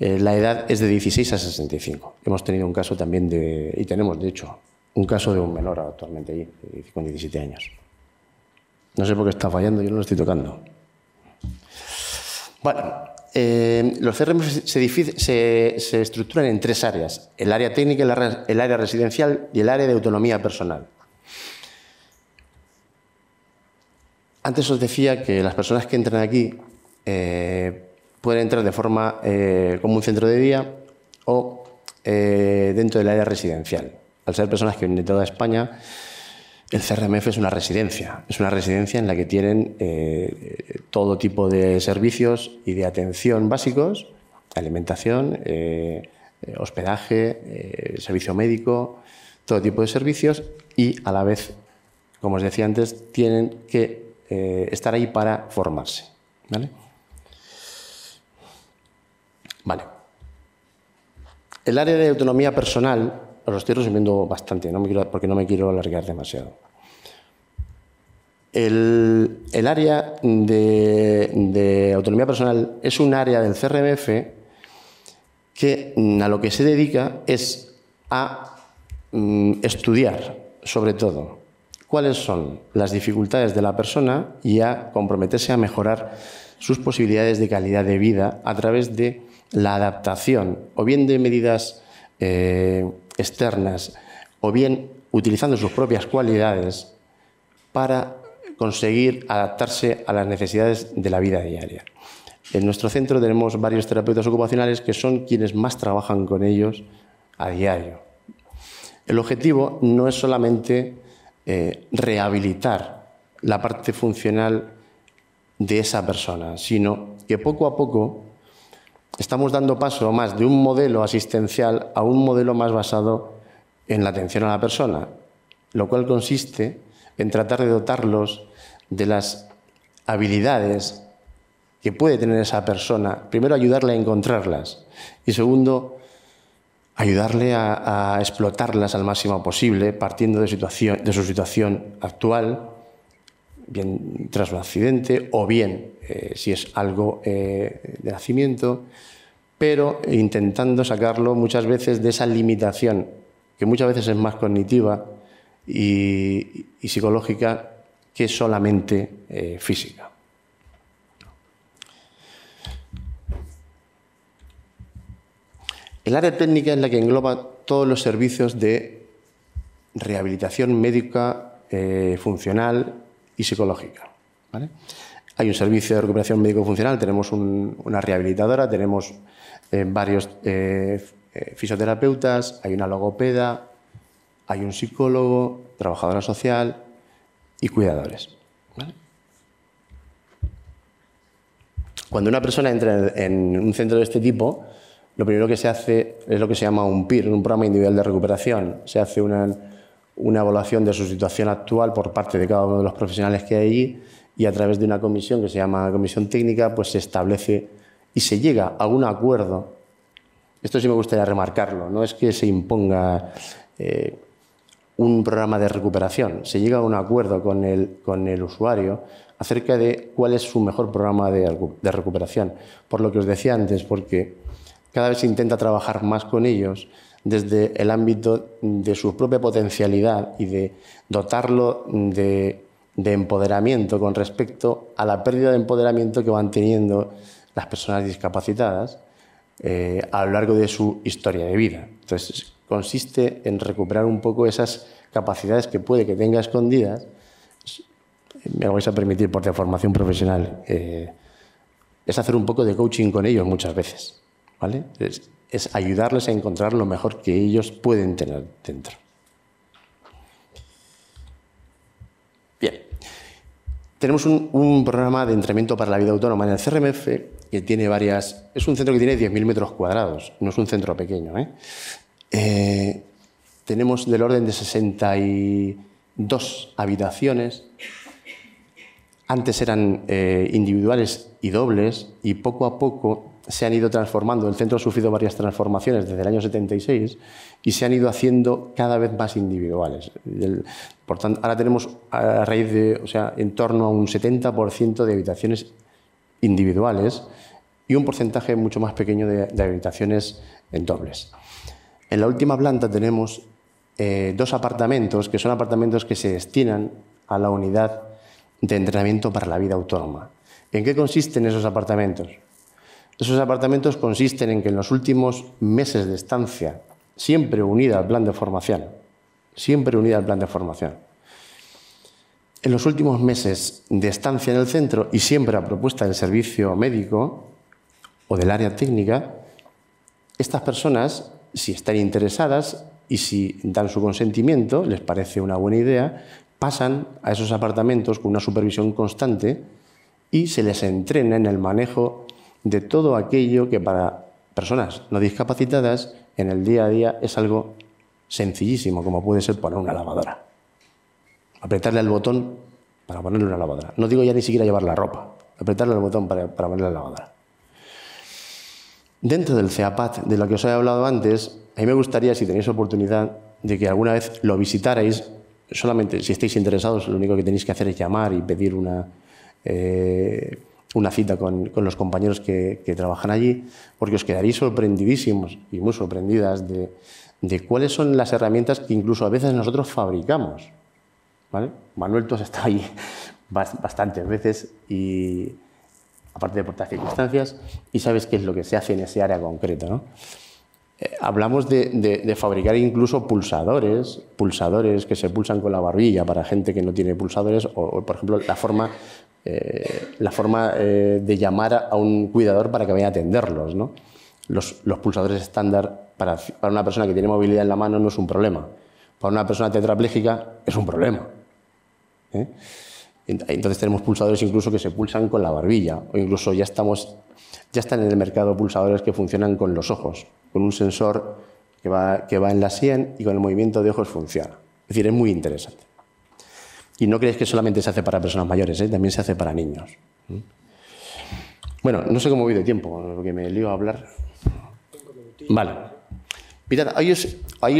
Eh, la edad es de 16 a 65. Hemos tenido un caso también de, y tenemos de hecho, un caso de un menor actualmente allí, con 17 años. No sé por qué está fallando, yo no lo estoy tocando. Bueno, eh, los CRM se, estructuran en tres áreas, el área técnica, el área, residencial y el área de autonomía personal. Antes os decía que las personas que entran aquí eh, pueden entrar de forma eh, como un centro de día o eh, dentro del área residencial. Al ser personas que vienen de toda España, el CRMF es una residencia, es una residencia en la que tienen eh, todo tipo de servicios y de atención básicos, alimentación, hospedaje, servicio médico, todo tipo de servicios y a la vez, como os decía antes, tienen que estar ahí para formarse. ¿vale? El área de autonomía personal, los lo estoy resumiendo bastante, porque no me quiero alargar demasiado. El, área de, autonomía personal es un área del CRMF que mm, a lo que se dedica es a mm, estudiar, sobre todo, cuáles son las dificultades de la persona y a comprometerse a mejorar sus posibilidades de calidad de vida a través de la adaptación, o bien de medidas eh, externas, o bien utilizando sus propias cualidades para conseguir adaptarse a las necesidades de la vida diaria. En nuestro centro tenemos varios terapeutas ocupacionales que son quienes más trabajan con ellos a diario. El objetivo no es solamente eh, rehabilitar la parte funcional de esa persona, sino que poco a poco estamos dando paso más de un modelo asistencial a un modelo más basado en la atención a la persona, lo cual consiste en tratar de dotarlos de las habilidades que puede tener esa persona. Primero, ayudarle a encontrarlas y segundo, ayudarle a, explotarlas al máximo posible, partiendo de, de su situación actual bien tras un accidente o bien eh, si es algo eh, de nacimiento, pero intentando sacarlo muchas veces de esa limitación, que muchas veces es más cognitiva y, psicológica que solamente eh, física. El área técnica es la que engloba todos los servicios de rehabilitación médica, funcional psicológica. Hay un servicio de recuperación médico-funcional, tenemos una rehabilitadora, tenemos eh, varios eh, eh, fisioterapeutas, hay una logopeda, hay un psicólogo, trabajadora social y cuidadores. Cuando una persona entra en un centro de este tipo, lo primero que se hace es lo que se llama un PIR, un programa individual de recuperación. Se hace una, una evaluación de su situación actual por parte de cada uno de los profesionales que hay allí y a través de una comisión que se llama comisión técnica, pues se establece y se llega a un acuerdo. Esto sí me gustaría remarcarlo, no es que se imponga eh, un programa de recuperación, se llega a un acuerdo con el, con el usuario acerca de cuál es su mejor programa de, de recuperación. Por lo que os decía antes, porque cada vez se intenta trabajar más con ellos desde el ámbito de su propia potencialidad y de dotarlo de, empoderamiento con respecto a la pérdida de empoderamiento que van teniendo las personas discapacitadas eh, a lo largo de su historia de vida. Entonces, consiste en recuperar un poco esas capacidades que puede que tenga escondidas. Me vais a permitir por formación profesional. Eh, es hacer un poco de coaching con ellos muchas veces. ¿vale? es ayudarles a encontrar lo mejor que ellos pueden tener dentro. Bien, tenemos un, programa de entrenamiento para la vida autónoma en el CRMF que tiene varias... Es un centro que tiene 10.000 metros cuadrados, no es un centro pequeño. ¿eh? Eh, tenemos del orden de 62 habitaciones. Antes eran eh, individuales y dobles y poco a poco se han ido transformando. El centro ha sufrido varias transformaciones desde el año 76 y se han ido haciendo cada vez más individuales. por tanto, ahora tenemos a raíz de, o sea, en torno a un 70% de habitaciones individuales y un porcentaje mucho más pequeño de, habitaciones en dobles. En la última planta tenemos eh, dos apartamentos, que son apartamentos que se destinan a la unidad de entrenamiento para la vida autónoma. ¿En qué consisten esos apartamentos? Esos apartamentos consisten en que en los últimos meses de estancia, siempre unida al plan de formación, siempre unida al plan de formación, en los últimos meses de estancia en el centro y siempre a propuesta del servicio médico o del área técnica, estas personas, si están interesadas y si dan su consentimiento, les parece una buena idea, pasan a esos apartamentos con una supervisión constante y se les entrena en el manejo de todo aquello que para personas no discapacitadas en el día a día es algo sencillísimo, como puede ser poner una lavadora. Apretarle al botón para ponerle una lavadora. No digo ya ni siquiera llevar la ropa, apretarle al botón para, para ponerle la lavadora. Dentro del CEAPAT, de lo que os he hablado antes, a mí me gustaría, si tenéis oportunidad, de que alguna vez lo visitarais. Solamente si estáis interesados, lo único que tenéis que hacer es llamar y pedir una, eh, una cita con, los compañeros que, trabajan allí, porque os quedaréis sorprendidísimos y muy sorprendidas de, cuáles son las herramientas que incluso a veces nosotros fabricamos. ¿vale? Manuel has está ahí bastantes veces y aparte de por circunstancias y sabes qué es lo que se hace en ese área concreta. Eh, hablamos de, fabricar incluso pulsadores, pulsadores que se pulsan con la barbilla para gente que no tiene pulsadores, o por ejemplo la forma eh, la forma eh, de llamar a un cuidador para que vaya a atenderlos. Los, pulsadores estándar para, una persona que tiene movilidad en la mano no es un problema. Para una persona tetrapléjica es un problema. ¿eh? Entonces tenemos pulsadores incluso que se pulsan con la barbilla o incluso ya, estamos, ya están en el mercado pulsadores que funcionan con los ojos, con un sensor que va, que va en la sien y con el movimiento de ojos funciona. Es decir, es muy interesante. Y no creéis que solamente se hace para personas mayores, ¿eh? también se hace para niños. ¿Mm? Bueno, no sé cómo voy de tiempo, porque me lío a hablar. Vale. Mirad, ahí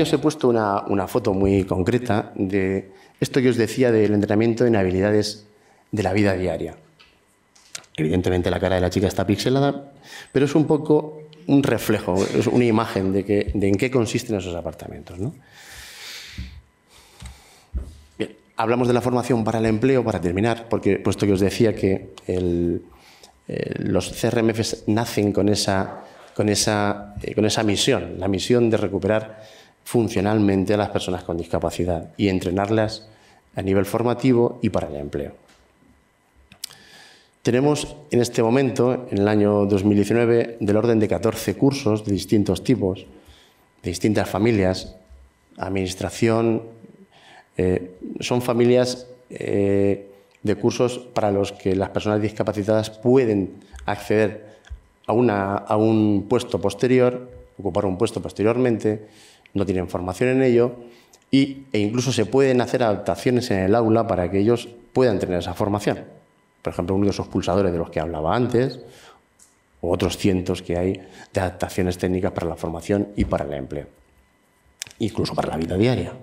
os, he puesto una, una, foto muy concreta de esto que os decía del entrenamiento en habilidades de la vida diaria. Evidentemente la cara de la chica está pixelada, pero es un poco un reflejo, es una imagen de, de en qué consisten esos apartamentos. ¿no? Hablamos de la formación para el empleo, para terminar, porque puesto que os decía que eh, los CRMFs nacen con esa, con, esa, eh, con esa misión, la misión de recuperar funcionalmente a las personas con discapacidad y entrenarlas a nivel formativo y para el empleo. Tenemos en este momento, en el año 2019, del orden de 14 cursos de distintos tipos, de distintas familias, administración, eh, son familias eh, de cursos para los que las personas discapacitadas pueden acceder a, un puesto posterior, ocupar un puesto posteriormente, no tienen formación en ello y, e incluso se pueden hacer adaptaciones en el aula para que ellos puedan tener esa formación. Por ejemplo, uno de esos pulsadores de los que hablaba antes, u otros cientos que hay de adaptaciones técnicas para la formación y para el empleo, incluso para la vida diaria.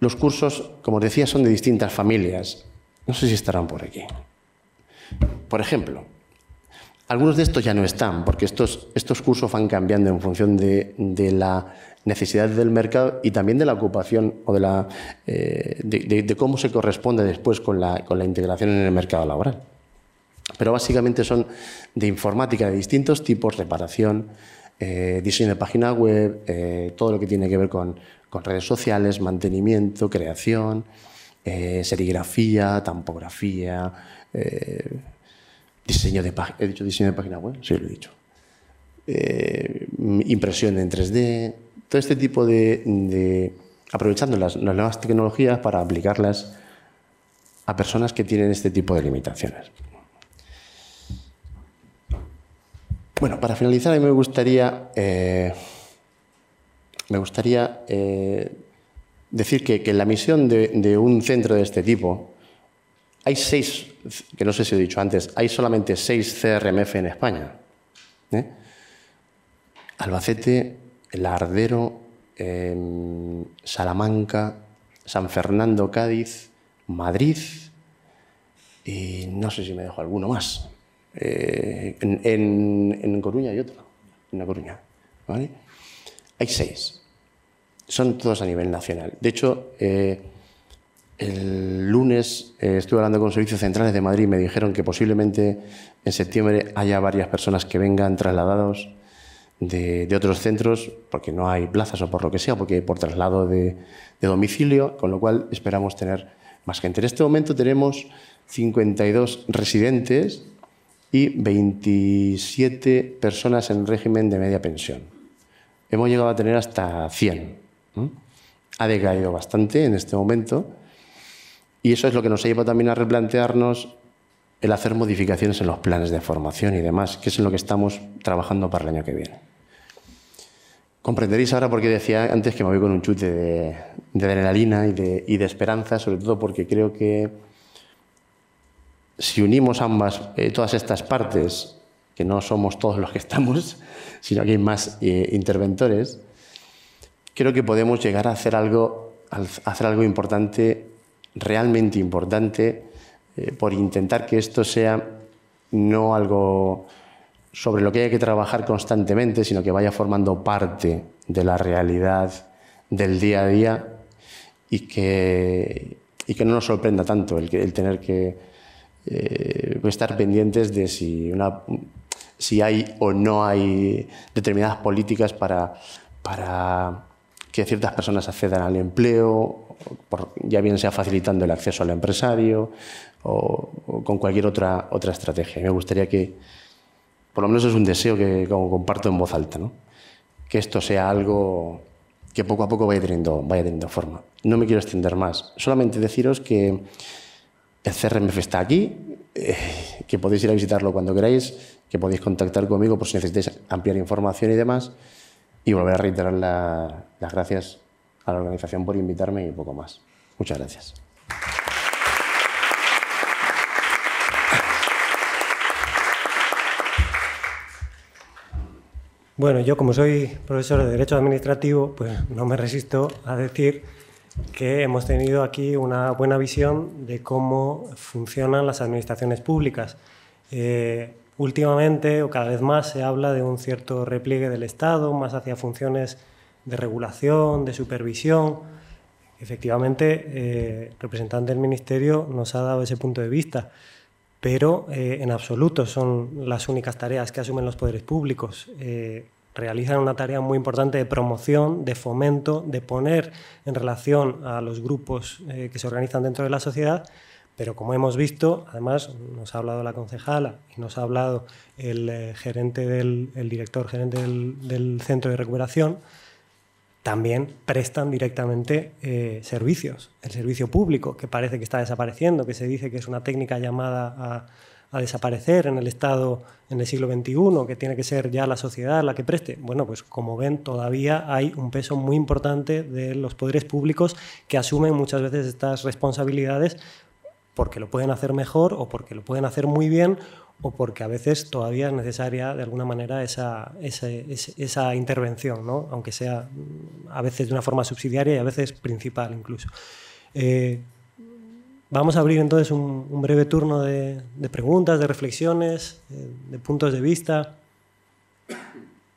Los cursos, como os decía, son de distintas familias. No sé si estarán por aquí. Por ejemplo, algunos de estos ya no están, porque estos, cursos van cambiando en función de, la necesidad del mercado y también de la ocupación o de, la, eh, cómo se corresponde después con la, con la integración en el mercado laboral. Pero básicamente son de informática de distintos tipos, reparación, eh, diseño de página web, eh, todo lo que tiene que ver con, redes sociales, mantenimiento, creación, eh, serigrafía, tampografía, diseño de página, he dicho diseño de página web, sí lo he dicho, impresión en 3D, todo este tipo de, de aprovechando las nuevas tecnologías para aplicarlas a personas que tienen este tipo de limitaciones. Bueno, para finalizar, a mí me gustaría, eh, eh, decir que, en la misión de, un centro de este tipo, hay seis, que no sé si he dicho antes, hay solamente seis CRMF en España. ¿eh? Albacete, Albacete, Lardero, em, Salamanca, San Fernando, Cádiz, Madrid y no sé si me dejo alguno más. Eh, en, Coruña hay otro, en Coruña. ¿vale? Hay seis. Son todos a nivel nacional. De hecho, eh, el lunes eh, estuve hablando con Servicios Centrales de Madrid y me dijeron que posiblemente en septiembre haya varias personas que vengan trasladados de, otros centros, porque no hay plazas o por lo que sea, porque por traslado de, de domicilio, con lo cual esperamos tener más gente. En este momento tenemos 52 residentes y 27 personas en régimen de media pensión. Hemos llegado a tener hasta 100. Ha decaído bastante en este momento y eso es lo que nos ha llevado también a replantearnos el hacer modificaciones en los planes de formación y demás, que es en lo que estamos trabajando para el año que viene. Comprenderéis ahora por qué decía antes que me voy con un chute de, adrenalina y de, y de esperanza, sobre todo porque creo que si unimos ambas, eh, todas estas partes, que no somos todos los que estamos, sino que hay más eh, interventores, creo que podemos llegar a hacer algo, hacer algo importante, realmente importante, eh, por intentar que esto sea no algo sobre lo que hay que trabajar constantemente, sino que vaya formando parte de la realidad del día a día y que, y que no nos sorprenda tanto el tener que eh, estar pendientes de si, una, si hay o no hay determinadas políticas para, para que ciertas personas accedan al empleo, ya bien sea facilitando el acceso al empresario o, con cualquier otra, otra estrategia. Me gustaría que, por lo menos es un deseo que comparto en voz alta, que esto sea algo que poco a poco vaya teniendo, vaya teniendo forma. No me quiero extender más, solamente deciros que CRMF está aquí, eh, que podéis ir a visitarlo cuando queráis, que podéis contactar conmigo por si necesitáis ampliar información y demás. Y volver a reiterar las gracias a la organización por invitarme y poco más. Muchas gracias. Bueno, yo como soy profesor de Derecho Administrativo, pues no me resisto a decir que hemos tenido aquí una buena visión de cómo funcionan las administraciones públicas. Eh, últimamente o cada vez más se habla de un cierto repliegue del Estado, más hacia funciones de regulación, de supervisión. Efectivamente, el eh, representante del Ministerio nos ha dado ese punto de vista, pero eh, en absoluto son las únicas tareas que asumen los poderes públicos. Eh, realizan una tarea muy importante de promoción, de fomento, de poner en relación a los grupos eh, que se organizan dentro de la sociedad, pero como hemos visto, además nos ha hablado la concejala y nos ha hablado el eh, gerente del director gerente del, centro de recuperación, también prestan directamente eh, servicios, el servicio público, que parece que está desapareciendo, que se dice que es una técnica llamada a a desaparecer en el Estado en el siglo XXI, que tiene que ser ya la sociedad la que preste. Bueno, pues como ven, todavía hay un peso muy importante de los poderes públicos que asumen muchas veces estas responsabilidades porque lo pueden hacer mejor o porque lo pueden hacer muy bien o porque a veces todavía es necesaria de alguna manera esa, esa, intervención, aunque sea mm, a veces de una forma subsidiaria y a veces principal incluso. Eh, Vamos a abrir entonces un, breve turno de, preguntas, de reflexiones, eh, de, puntos de vista.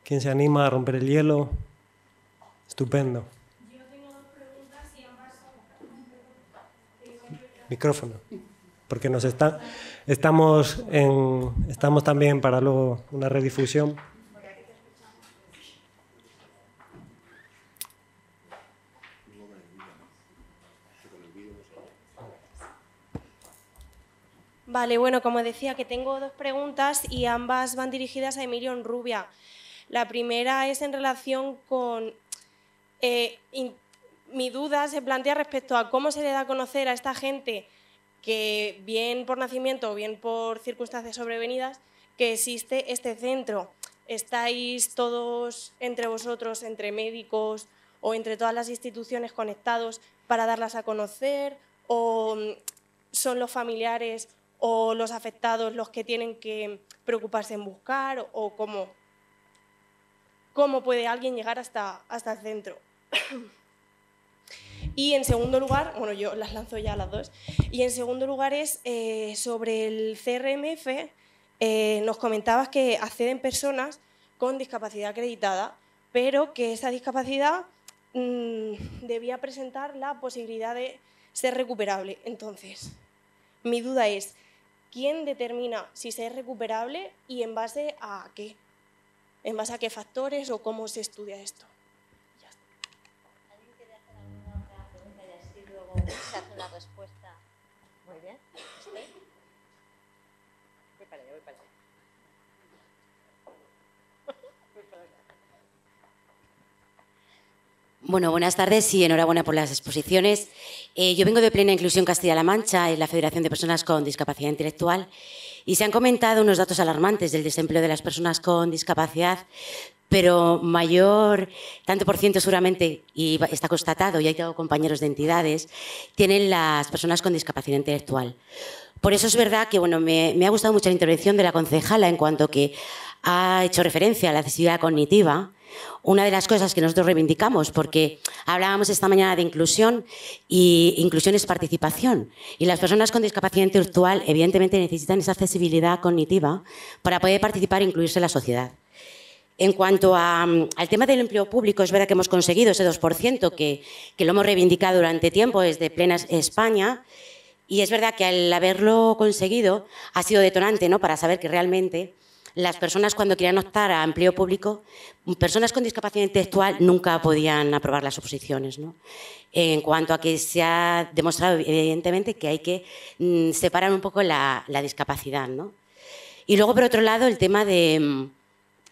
¿Quién se anima a romper el hielo? Estupendo. Yo tengo dos preguntas y Micrófono. Porque nos está, estamos, estamos también para luego una redifusión. Vale, bueno, como decía que tengo dos preguntas y ambas van dirigidas a Emilio Rubia. La primera es en relación con... Eh, mi duda se plantea respecto a cómo se le da a conocer a esta gente que bien por nacimiento o bien por circunstancias sobrevenidas, que existe este centro. ¿Estáis todos entre vosotros, entre médicos o entre todas las instituciones conectados para darlas a conocer? ¿O mm, son los familiares o los afectados los que tienen que preocuparse en buscar o cómo, cómo puede alguien llegar hasta, hasta el centro. y en segundo lugar, bueno, yo las lanzo ya las dos, y en segundo lugar es eh, sobre el CRMF, eh, nos comentabas que acceden personas con discapacidad acreditada, pero que esa discapacidad mm, debía presentar la posibilidad de ser recuperable. Entonces, mi duda es, ¿Quién determina si se es recuperable y en base a qué? ¿En base a qué factores o cómo se estudia esto? Ya está. ¿Alguien quiere hacer alguna otra pregunta y así luego se hace una respuesta? buenas tardes y enhorabuena por las exposiciones. Eh, yo vengo de Plena Inclusión Castilla-La Mancha, es la Federación de Personas con Discapacidad Intelectual, y se han comentado unos datos alarmantes del desempleo de las personas con discapacidad, pero mayor, tanto por ciento seguramente, y está constatado, y hay compañeros de entidades, tienen las personas con discapacidad intelectual. Por eso es verdad que bueno, me, me ha gustado mucho la intervención de la concejala en cuanto que ha hecho referencia a la accesibilidad cognitiva una de las cosas que nosotros reivindicamos, porque hablábamos esta mañana de inclusión y inclusión es participación. Y las personas con discapacidad intelectual evidentemente necesitan esa accesibilidad cognitiva para poder participar e incluirse en la sociedad. En cuanto mm, al tema del empleo público, es verdad que hemos conseguido ese 2% que, lo hemos reivindicado durante tiempo es de plena España. Y es verdad que al haberlo conseguido ha sido detonante ¿no? para saber que realmente las personas cuando querían optar a empleo público, personas con discapacidad intelectual nunca podían aprobar las oposiciones. ¿no? En cuanto a que se ha demostrado evidentemente que hay que mm, separar un poco la, discapacidad. ¿no? Y luego, por otro lado, el tema de mm,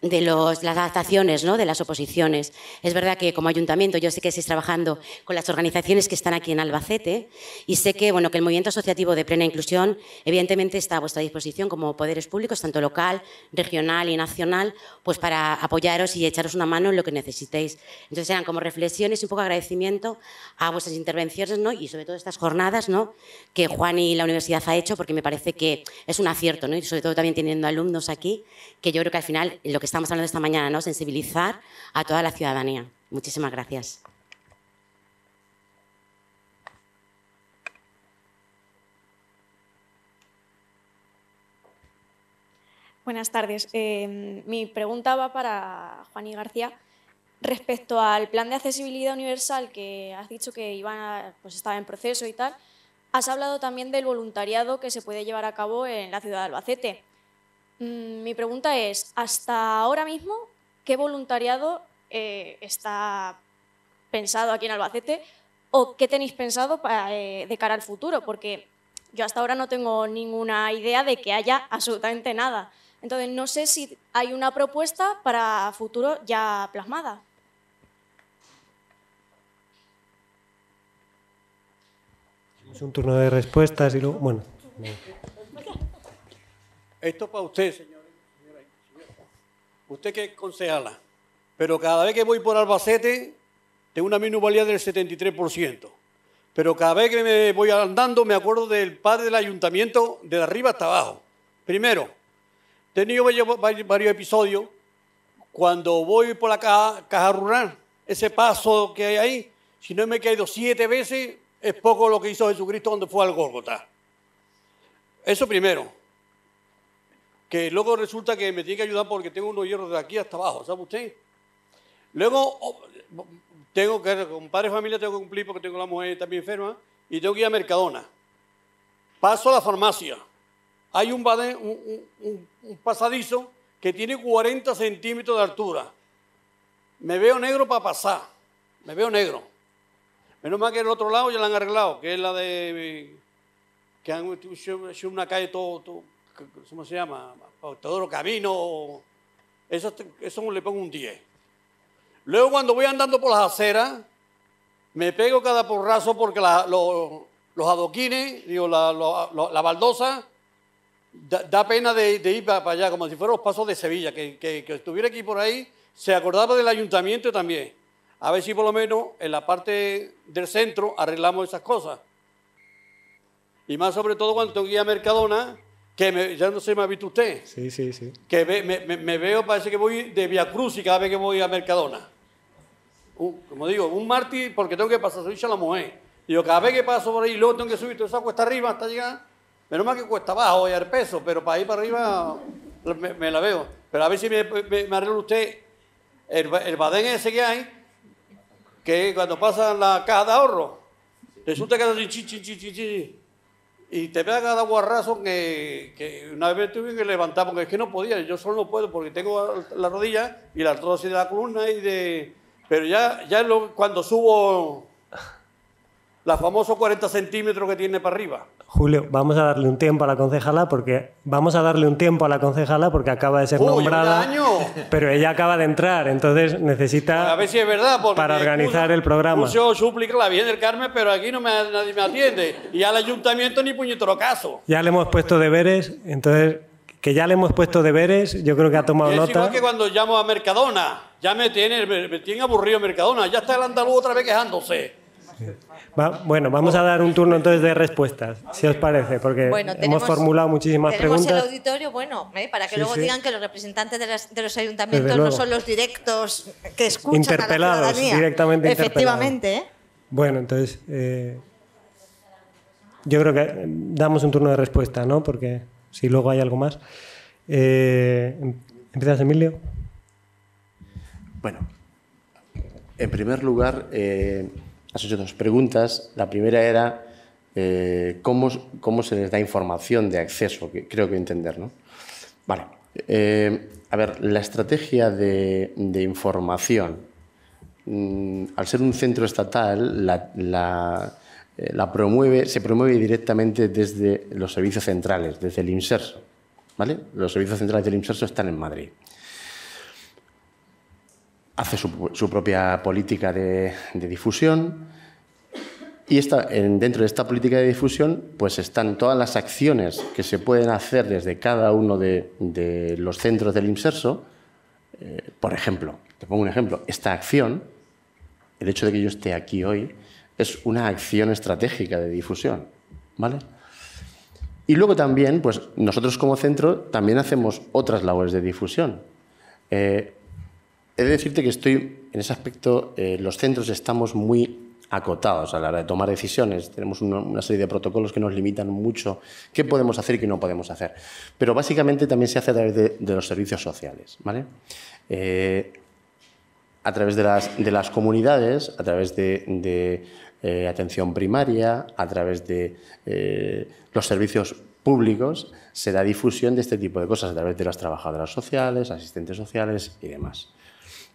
de las adaptaciones ¿no? de las oposiciones. Es verdad que como ayuntamiento yo sé que estáis trabajando con las organizaciones que están aquí en Albacete y sé que, bueno, que el movimiento asociativo de plena inclusión evidentemente está a vuestra disposición como poderes públicos, tanto local, regional y nacional, pues para apoyaros y echaros una mano en lo que necesitéis. Entonces eran como reflexiones, y un poco agradecimiento a vuestras intervenciones ¿no? y sobre todo estas jornadas ¿no? que Juan y la universidad ha hecho porque me parece que es un acierto ¿no? y sobre todo también teniendo alumnos aquí que yo creo que al final lo que estamos hablando esta mañana, ¿no? sensibilizar a toda la ciudadanía. Muchísimas gracias. Buenas tardes. Eh, mi pregunta va para y García. Respecto al plan de accesibilidad universal que has dicho que iban pues estaba en proceso y tal, has hablado también del voluntariado que se puede llevar a cabo en la ciudad de Albacete. Mm, mi pregunta es, hasta ahora mismo, ¿qué voluntariado eh, está pensado aquí en Albacete o qué tenéis pensado para, eh, de cara al futuro? Porque yo hasta ahora no tengo ninguna idea de que haya absolutamente nada. Entonces, no sé si hay una propuesta para futuro ya plasmada. Es un turno de respuestas y bueno. Esto es para usted, señores. Usted que es concejala. Pero cada vez que voy por Albacete, tengo una minusvalía del 73%. Pero cada vez que me voy andando, me acuerdo del padre del ayuntamiento de arriba hasta abajo. Primero, he tenido varios episodios cuando voy por la caja, rural, ese paso que hay ahí, si no me he caído siete veces, es poco lo que hizo Jesucristo cuando fue al Gólgota. Eso primero que luego resulta que me tiene que ayudar porque tengo unos hierros de aquí hasta abajo, ¿sabe usted? Luego, oh, tengo que, con padre de familia tengo que cumplir porque tengo la mujer también enferma y tengo que ir a Mercadona. Paso a la farmacia. Hay un, pasadizo que tiene 40 centímetros de altura. Me veo negro para pasar. Me veo negro. Menos mal que el otro lado ya lo han arreglado, que es la de. que han una calle todo ¿cómo se llama? Pautador camino. Eso, eso le pongo un 10. Luego cuando voy andando por las aceras, me pego cada porrazo porque los, adoquines, digo, la, baldosa, da, pena de, ir para allá, como si fueran los pasos de Sevilla, que, estuviera aquí por ahí, se acordaba del ayuntamiento también. A ver si por lo menos en la parte del centro arreglamos esas cosas. Y más sobre todo cuando tengo que Mercadona, que ya no si me usted. Sí, sí, sí. Que me, veo, parece que voy de Via y cada vez que voy a Mercadona. como digo, un mártir porque tengo que pasar a la mujer. Y yo cada vez que paso por ahí, luego tengo que subir toda esa cuesta arriba hasta llegar. Menos mal que cuesta abajo y al peso, pero para ir para arriba me, la veo. Pero a ver si me, arregla usted el, badén ese que hay, que cuando pasa la caja de ahorro, resulta que hace y te voy a dar guarrazo que, una vez tuve que levantar, porque es que no podía, yo solo no puedo, porque tengo la rodilla y la artrosis de la columna y de... Pero ya, ya lo, cuando subo la famosos 40 centímetros que tiene para arriba, Julio, vamos a darle un tiempo a la concejala porque vamos a darle un tiempo a la concejala porque acaba de ser nombrada. Pero ella acaba de entrar, entonces necesita a ver si es verdad, para organizar el programa. Yo suplico la bien del Carmen, pero aquí no me, nadie me atiende y al ayuntamiento ni puñetero caso. Ya le hemos puesto deberes, entonces que ya le hemos puesto deberes, yo creo que ha tomado nota. Es que cuando llamo a Mercadona, ya me tiene, tiene aburrido Mercadona, ya está el andaluz otra vez quejándose bueno, vamos a dar un turno entonces de respuestas, si os parece, porque hemos formulado muchísimas tenemos preguntas. el auditorio, bueno, eh, para que luego digan que los representantes de, los ayuntamientos no son los directos que escuchan interpelados, directamente Efectivamente. Interpelados. Efectivamente. ¿eh? Bueno, entonces eh, yo creo que damos un turno de respuesta, ¿no? Porque si luego hay algo más. ¿Empiezas, Emilio? Bueno, en primer lugar... Has hecho dos preguntas. La primera era eh, ¿cómo, se les da información de acceso, que creo que entender, ¿no? Vale. Eh, a ver, la estrategia de, información, mm, al ser un centro estatal, la, eh, se promueve directamente desde los servicios centrales, desde el INSERSO. ¿vale? Los servicios centrales del INSERSO están en Madrid hace su, propia política de, difusión y esta, dentro de esta política de difusión pues están todas las acciones que se pueden hacer desde cada uno de, los centros del inserso. Eh, por ejemplo, te pongo un ejemplo, esta acción, el hecho de que yo esté aquí hoy, es una acción estratégica de difusión. ¿Vale? Y luego también, pues nosotros como centro también hacemos otras labores de difusión. Eh, He de decirte que estoy, en ese aspecto, eh, los centros estamos muy acotados a la hora de tomar decisiones. Tenemos una, serie de protocolos que nos limitan mucho qué podemos hacer y qué no podemos hacer. Pero básicamente también se hace a través de, los servicios sociales, ¿vale? Eh, a través de las, comunidades, a través de, eh, atención primaria, a través de los servicios públicos, se da difusión de este tipo de cosas, a través de las trabajadoras sociales, asistentes sociales y demás.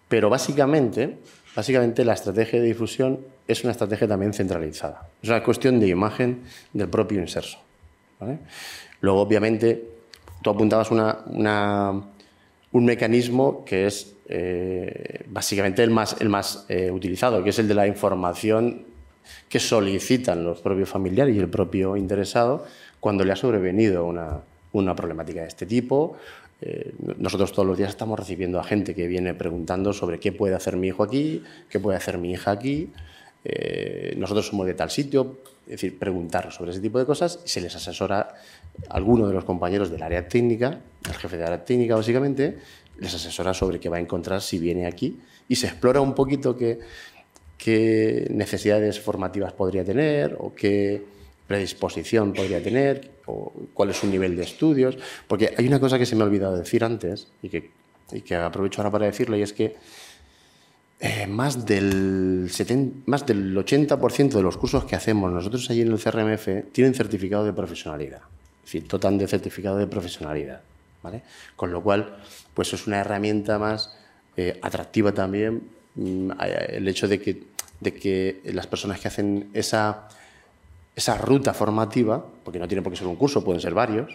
Pero básicamente, básicamente la estrategia de difusión es una estrategia también centralizada. Es una cuestión de imagen del propio inserso. Luego, obviamente, tú apuntabas una, un mecanismo que es eh, básicamente el más, el más eh, utilizado, que es el de la información que solicitan los propios familiares y el propio interesado cuando le ha sobrevenido una, una problemática de este tipo eh, nosotros todos los días estamos recibiendo a gente que viene preguntando sobre qué puede hacer mi hijo aquí, qué puede hacer mi hija aquí, eh, nosotros somos de tal sitio, es decir, preguntar sobre ese tipo de cosas, y se les asesora a alguno de los compañeros del área técnica, el jefe de área técnica básicamente, les asesora sobre qué va a encontrar si viene aquí y se explora un poquito qué, qué necesidades formativas podría tener o qué predisposición podría tener, o cuál es su nivel de estudios. Porque hay una cosa que se me ha olvidado decir antes y que, aprovecho ahora para decirlo, y es que eh, más, del 70, más del 80% de los cursos que hacemos nosotros allí en el CRMF tienen certificado de profesionalidad. Es decir, total de certificado de profesionalidad. ¿vale? Con lo cual, pues es una herramienta más eh, atractiva también mm, el hecho de que, de que las personas que hacen esa esa ruta formativa, porque no tiene por qué ser un curso, pueden ser varios,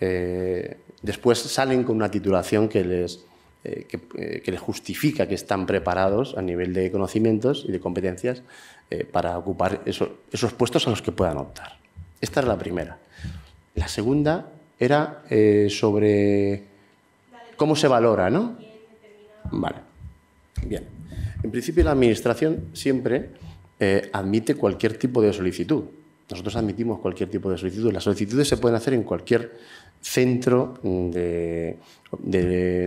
eh, después salen con una titulación que les, eh, eh, que, les justifica que están preparados a nivel de conocimientos y de competencias para ocupar esos puestos a los que puedan optar. Esta era la primera. La segunda era sobre cómo se valora, ¿no? Vale. Bien. En principio la administración siempre admite cualquier tipo de solicitud nosotros admitimos cualquier tipo de solicitud. Las solicitudes se pueden hacer en cualquier centro de...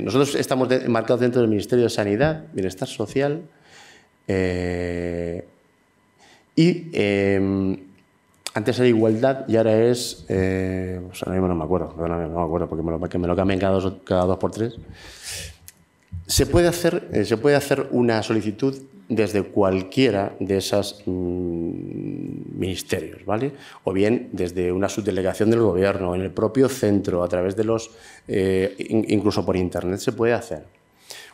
nosotros estamos enmarcados marcados dentro del Ministerio de Sanidad, Bienestar Social eh, y... Em, antes era igualdad y ahora es. Eh, pues ahora mismo no me acuerdo, perdóname, no me acuerdo porque me lo, cambian cada dos, por tres. Se puede, hacer, eh, se puede hacer una solicitud desde cualquiera de esos mm, ministerios, ¿vale? O bien desde una subdelegación del gobierno, en el propio centro, a través de los... Eh, incluso por internet se puede hacer.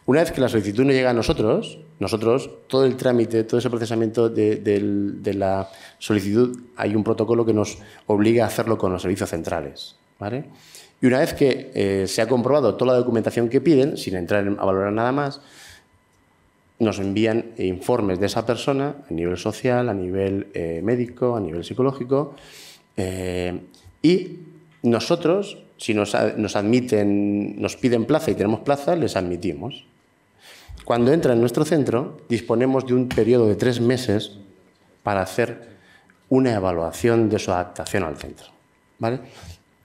Una vez que la solicitud no llega a nosotros, nosotros, todo el trámite, todo ese procesamiento de, la solicitud, hay un protocolo que nos obliga a hacerlo con los servicios centrales, ¿vale? Y una vez que eh, se ha comprobado toda la documentación que piden, sin entrar a valorar nada más, nos envían informes de esa persona a nivel social, a nivel eh, médico, a nivel psicológico, eh, y nosotros, si nos, admiten, nos piden plaza y tenemos plaza, les admitimos. Cuando entra en nuestro centro, disponemos de un periodo de tres meses para hacer una evaluación de su adaptación al centro. ¿vale?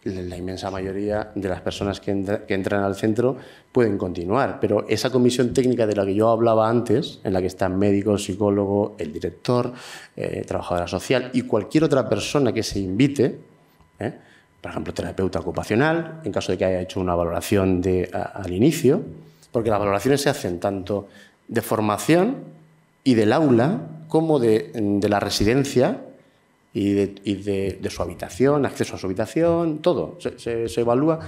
la inmensa mayoría de las personas que, entran al centro pueden continuar, pero esa comisión técnica de la que yo hablaba antes, en la que están médico, psicólogo, el director, eh, trabajadora social y cualquier otra persona que se invite, ¿eh? por ejemplo, terapeuta ocupacional, en caso de que haya hecho una valoración al inicio, porque las valoraciones se hacen tanto de formación y del aula como de la residencia y, de, su habitación, acceso a su habitación, todo. Se, evalúa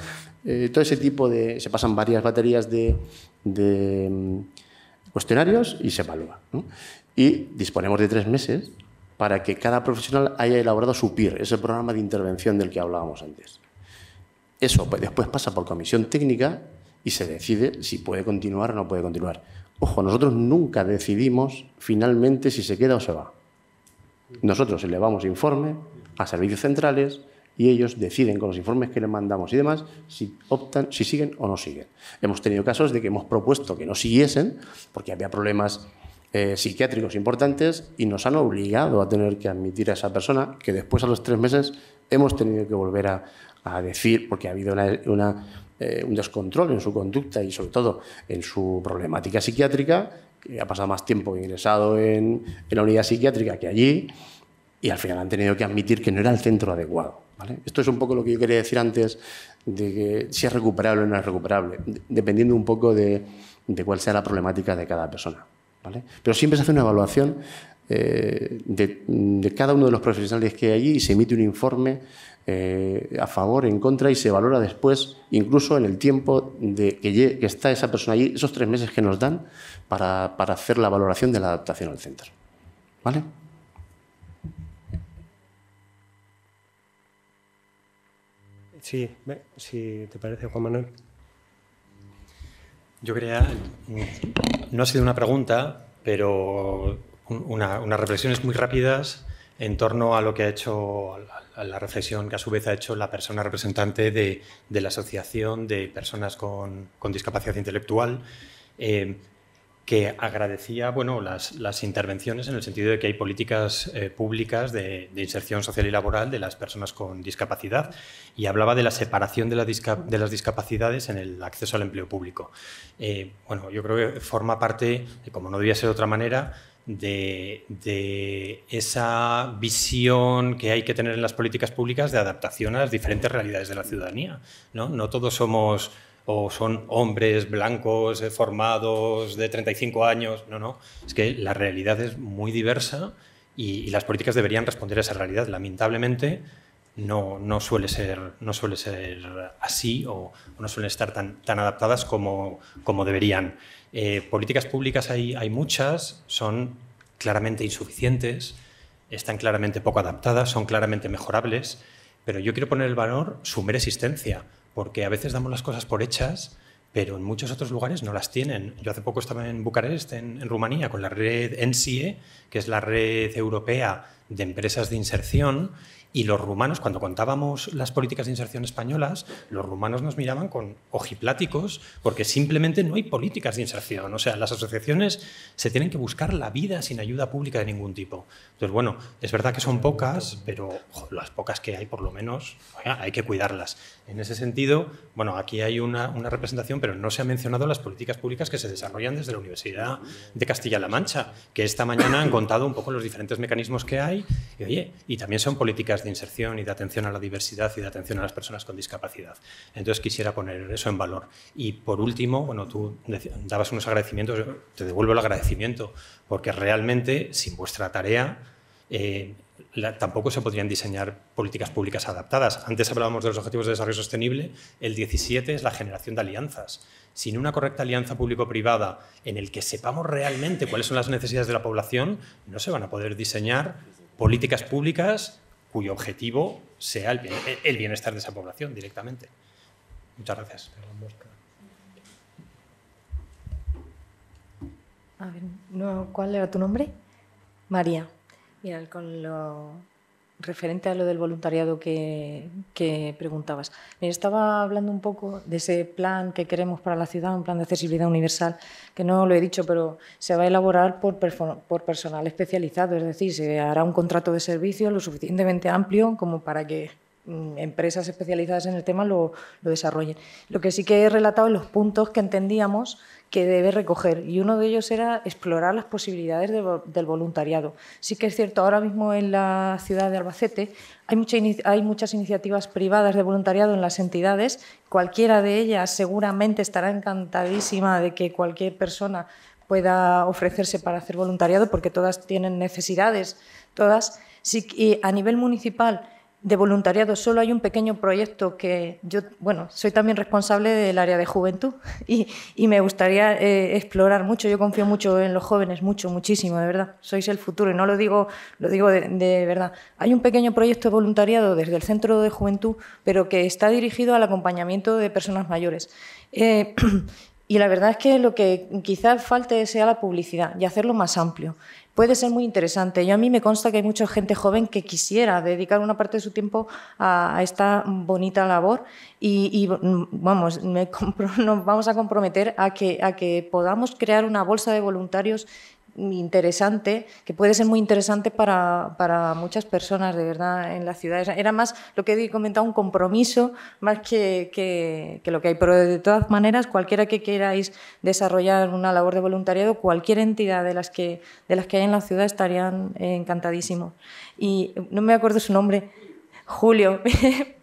eh, todo ese tipo de... Se pasan varias baterías de, mm, cuestionarios y se evalúa. Y disponemos de tres meses para que cada profesional haya elaborado su PIR, ese programa de intervención del que hablábamos antes. Eso pues, después pasa por comisión técnica y se decide si puede continuar o no puede continuar. Ojo, nosotros nunca decidimos finalmente si se queda o se va. Nosotros elevamos informe a servicios centrales y ellos deciden con los informes que les mandamos y demás si optan, si siguen o no siguen. Hemos tenido casos de que hemos propuesto que no siguiesen porque había problemas eh, psiquiátricos importantes y nos han obligado a tener que admitir a esa persona que después a los tres meses hemos tenido que volver a, decir porque ha habido eh, un descontrol en su conducta y sobre todo en su problemática psiquiátrica ha pasado más tiempo ingresado en, la unidad psiquiátrica que allí, y al final han tenido que admitir que no era el centro adecuado. Esto es un poco lo que yo quería decir antes de que si es recuperable o no es recuperable, dependiendo un poco de, cuál sea la problemática de cada persona. Pero siempre se hace una evaluación eh, de, cada uno de los profesionales que hay allí y se emite un informe eh, a favor, en contra y se valora después, incluso en el tiempo de que, está esa persona allí, esos tres meses que nos dan para, para hacer la valoración de la adaptación al centro. ¿Vale? Sí, si te parece, Juan Manuel. Yo quería. No ha sido una pregunta, pero unas reflexiones muy rápidas en torno a lo que ha hecho, a la reflexión que a su vez ha hecho la persona representante de, la Asociación de Personas con, Discapacidad Intelectual, eh, que agradecía bueno, las, intervenciones en el sentido de que hay políticas eh, públicas de, inserción social y laboral de las personas con discapacidad y hablaba de la separación de, las discapacidades en el acceso al empleo público. Eh, bueno, yo creo que forma parte, como no debía ser de otra manera, de, esa visión que hay que tener en las políticas públicas de adaptación a las diferentes realidades de la ciudadanía. No, no todos somos o son hombres blancos eh, formados de 35 años. No, no. Es que la realidad es muy diversa y, las políticas deberían responder a esa realidad. Lamentablemente no, no, suele, ser, no suele ser así o, no suelen estar tan, adaptadas como, como deberían. Eh, políticas públicas hay, hay muchas, son claramente insuficientes, están claramente poco adaptadas, son claramente mejorables, pero yo quiero poner el valor su mera existencia, porque a veces damos las cosas por hechas, pero en muchos otros lugares no las tienen. Yo hace poco estaba en Bucarest, en, Rumanía, con la red ENSIE, que es la red europea de empresas de inserción, y los rumanos, cuando contábamos las políticas de inserción españolas, los rumanos nos miraban con ojipláticos porque simplemente no hay políticas de inserción. O sea, las asociaciones se tienen que buscar la vida sin ayuda pública de ningún tipo. Entonces, bueno, es verdad que son pocas, pero las pocas que hay, por lo menos, hay que cuidarlas. En ese sentido, bueno, aquí hay una, una representación, pero no se han mencionado las políticas públicas que se desarrollan desde la Universidad de Castilla-La Mancha, que esta mañana han contado un poco los diferentes mecanismos que hay. Y, oye, y también son políticas de inserción y de atención a la diversidad y de atención a las personas con discapacidad. Entonces quisiera poner eso en valor. Y por último, bueno, tú dabas unos agradecimientos, te devuelvo el agradecimiento, porque realmente sin vuestra tarea eh, tampoco se podrían diseñar políticas públicas adaptadas. Antes hablábamos de los Objetivos de Desarrollo Sostenible, el 17 es la generación de alianzas. Sin una correcta alianza público-privada en el que sepamos realmente cuáles son las necesidades de la población, no se van a poder diseñar políticas públicas cuyo objetivo sea el, bienestar de esa población directamente. Muchas gracias. ¿cuál era tu nombre? María. Mira, con lo referente a lo del voluntariado que, preguntabas. estaba hablando un poco de ese plan que queremos para la ciudad, un plan de accesibilidad universal, que no lo he dicho, pero se va a elaborar por, por personal especializado, es decir, se hará un contrato de servicio lo suficientemente amplio como para que Mm, empresas especializadas en el tema lo, lo, desarrollen. Lo que sí que he relatado en los puntos que entendíamos que debe recoger y uno de ellos era explorar las posibilidades del voluntariado. Sí que es cierto, ahora mismo en la ciudad de Albacete hay, mucha, hay muchas iniciativas privadas de voluntariado en las entidades, cualquiera de ellas seguramente estará encantadísima de que cualquier persona pueda ofrecerse para hacer voluntariado porque todas tienen necesidades, todas. Sí, y a nivel municipal, de voluntariado solo hay un pequeño proyecto que yo, bueno, soy también responsable del área de juventud y, me gustaría eh, explorar mucho. Yo confío mucho en los jóvenes, mucho, muchísimo, de verdad. Sois el futuro y no lo digo, lo digo de, verdad. Hay un pequeño proyecto de voluntariado desde el Centro de Juventud, pero que está dirigido al acompañamiento de personas mayores. Eh, y la verdad es que lo que quizás falte sea la publicidad y hacerlo más amplio puede ser muy interesante. Yo a mí me consta que hay mucha gente joven que quisiera dedicar una parte de su tiempo a, esta bonita labor y, mm, vamos, nos vamos a comprometer a que, a que podamos crear una bolsa de voluntarios interesante, que puede ser muy interesante para, para, muchas personas, de verdad, en las ciudades. Era más lo que he comentado, un compromiso, más que, que, lo que hay. Pero de todas maneras, cualquiera que queráis desarrollar una labor de voluntariado, cualquier entidad de las que, de las que hay en la ciudad estarían encantadísimos. Y no me acuerdo su nombre. Julio,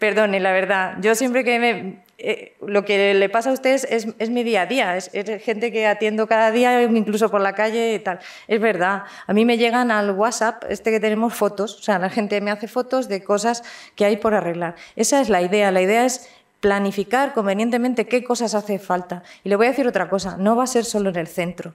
perdone, la verdad. Yo siempre que me... Eh, lo que le pasa a ustedes es, es mi día a día, es, gente que atiendo cada día, incluso por la calle y tal. Es verdad, a mí me llegan al WhatsApp, este que tenemos fotos, o sea, la gente me hace fotos de cosas que hay por arreglar. Esa es la idea, la idea es planificar convenientemente qué cosas hace falta. Y le voy a decir otra cosa, no va a ser solo en el centro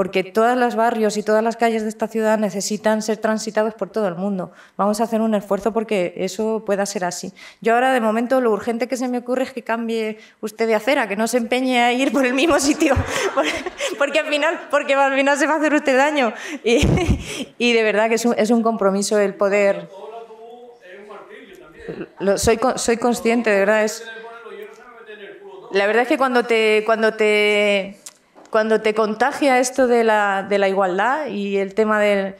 porque todos los barrios y todas las calles de esta ciudad necesitan ser transitados por todo el mundo. Vamos a hacer un esfuerzo porque eso pueda ser así. Yo ahora, de momento, lo urgente que se me ocurre es que cambie usted de acera, que no se empeñe a ir por el mismo sitio, porque al final, porque al final se va a hacer usted daño. Y, de verdad que es un, es un compromiso el poder... Lo, soy, soy consciente, de verdad. Es, la verdad es que cuando te, cuando te cuando te contagia esto de la, igualdad y el tema del...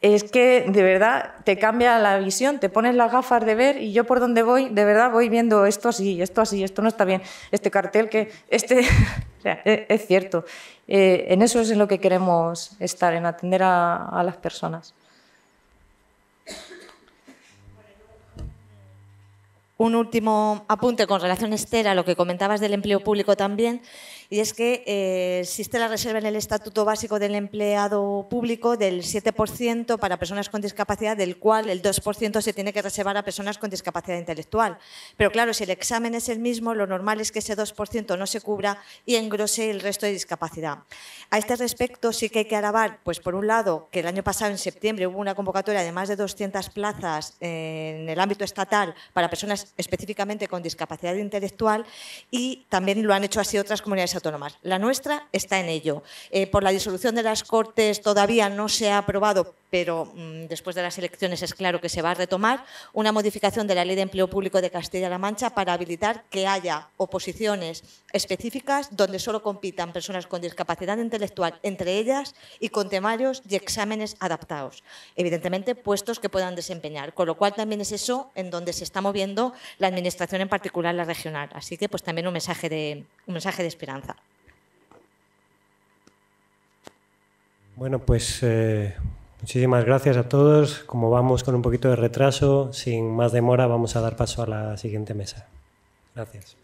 Es que de verdad te cambia la visión, te pones las gafas de ver y yo por donde voy, de verdad voy viendo esto así, esto así, esto no está bien, este cartel que, este, e, es, cierto. Eh, en eso es en lo que queremos estar, en atender a, a las personas. Un último apunte con relación, Esther, a lo que comentabas del empleo público también y es que eh, existe la reserva en el Estatuto Básico del Empleado Público del 7% para personas con discapacidad, del cual el 2% se tiene que reservar a personas con discapacidad intelectual. Pero claro, si el examen es el mismo, lo normal es que ese 2% no se cubra y engrose el resto de discapacidad. A este respecto sí que hay que alabar, pues por un lado, que el año pasado en septiembre hubo una convocatoria de más de 200 plazas eh, en el ámbito estatal para personas específicamente con discapacidad intelectual y también lo han hecho así otras comunidades la nuestra está en ello. Eh, por la disolución de las Cortes todavía no se ha aprobado, pero mm, después de las elecciones es claro que se va a retomar, una modificación de la Ley de Empleo Público de Castilla-La Mancha para habilitar que haya oposiciones específicas donde solo compitan personas con discapacidad intelectual entre ellas y con temarios y exámenes adaptados. Evidentemente, puestos que puedan desempeñar, con lo cual también es eso en donde se está moviendo la Administración, en particular la regional. Así que pues también un mensaje de, un mensaje de esperanza. Bueno, pues eh, muchísimas gracias a todos. Como vamos con un poquito de retraso, sin más demora, vamos a dar paso a la siguiente mesa. Gracias.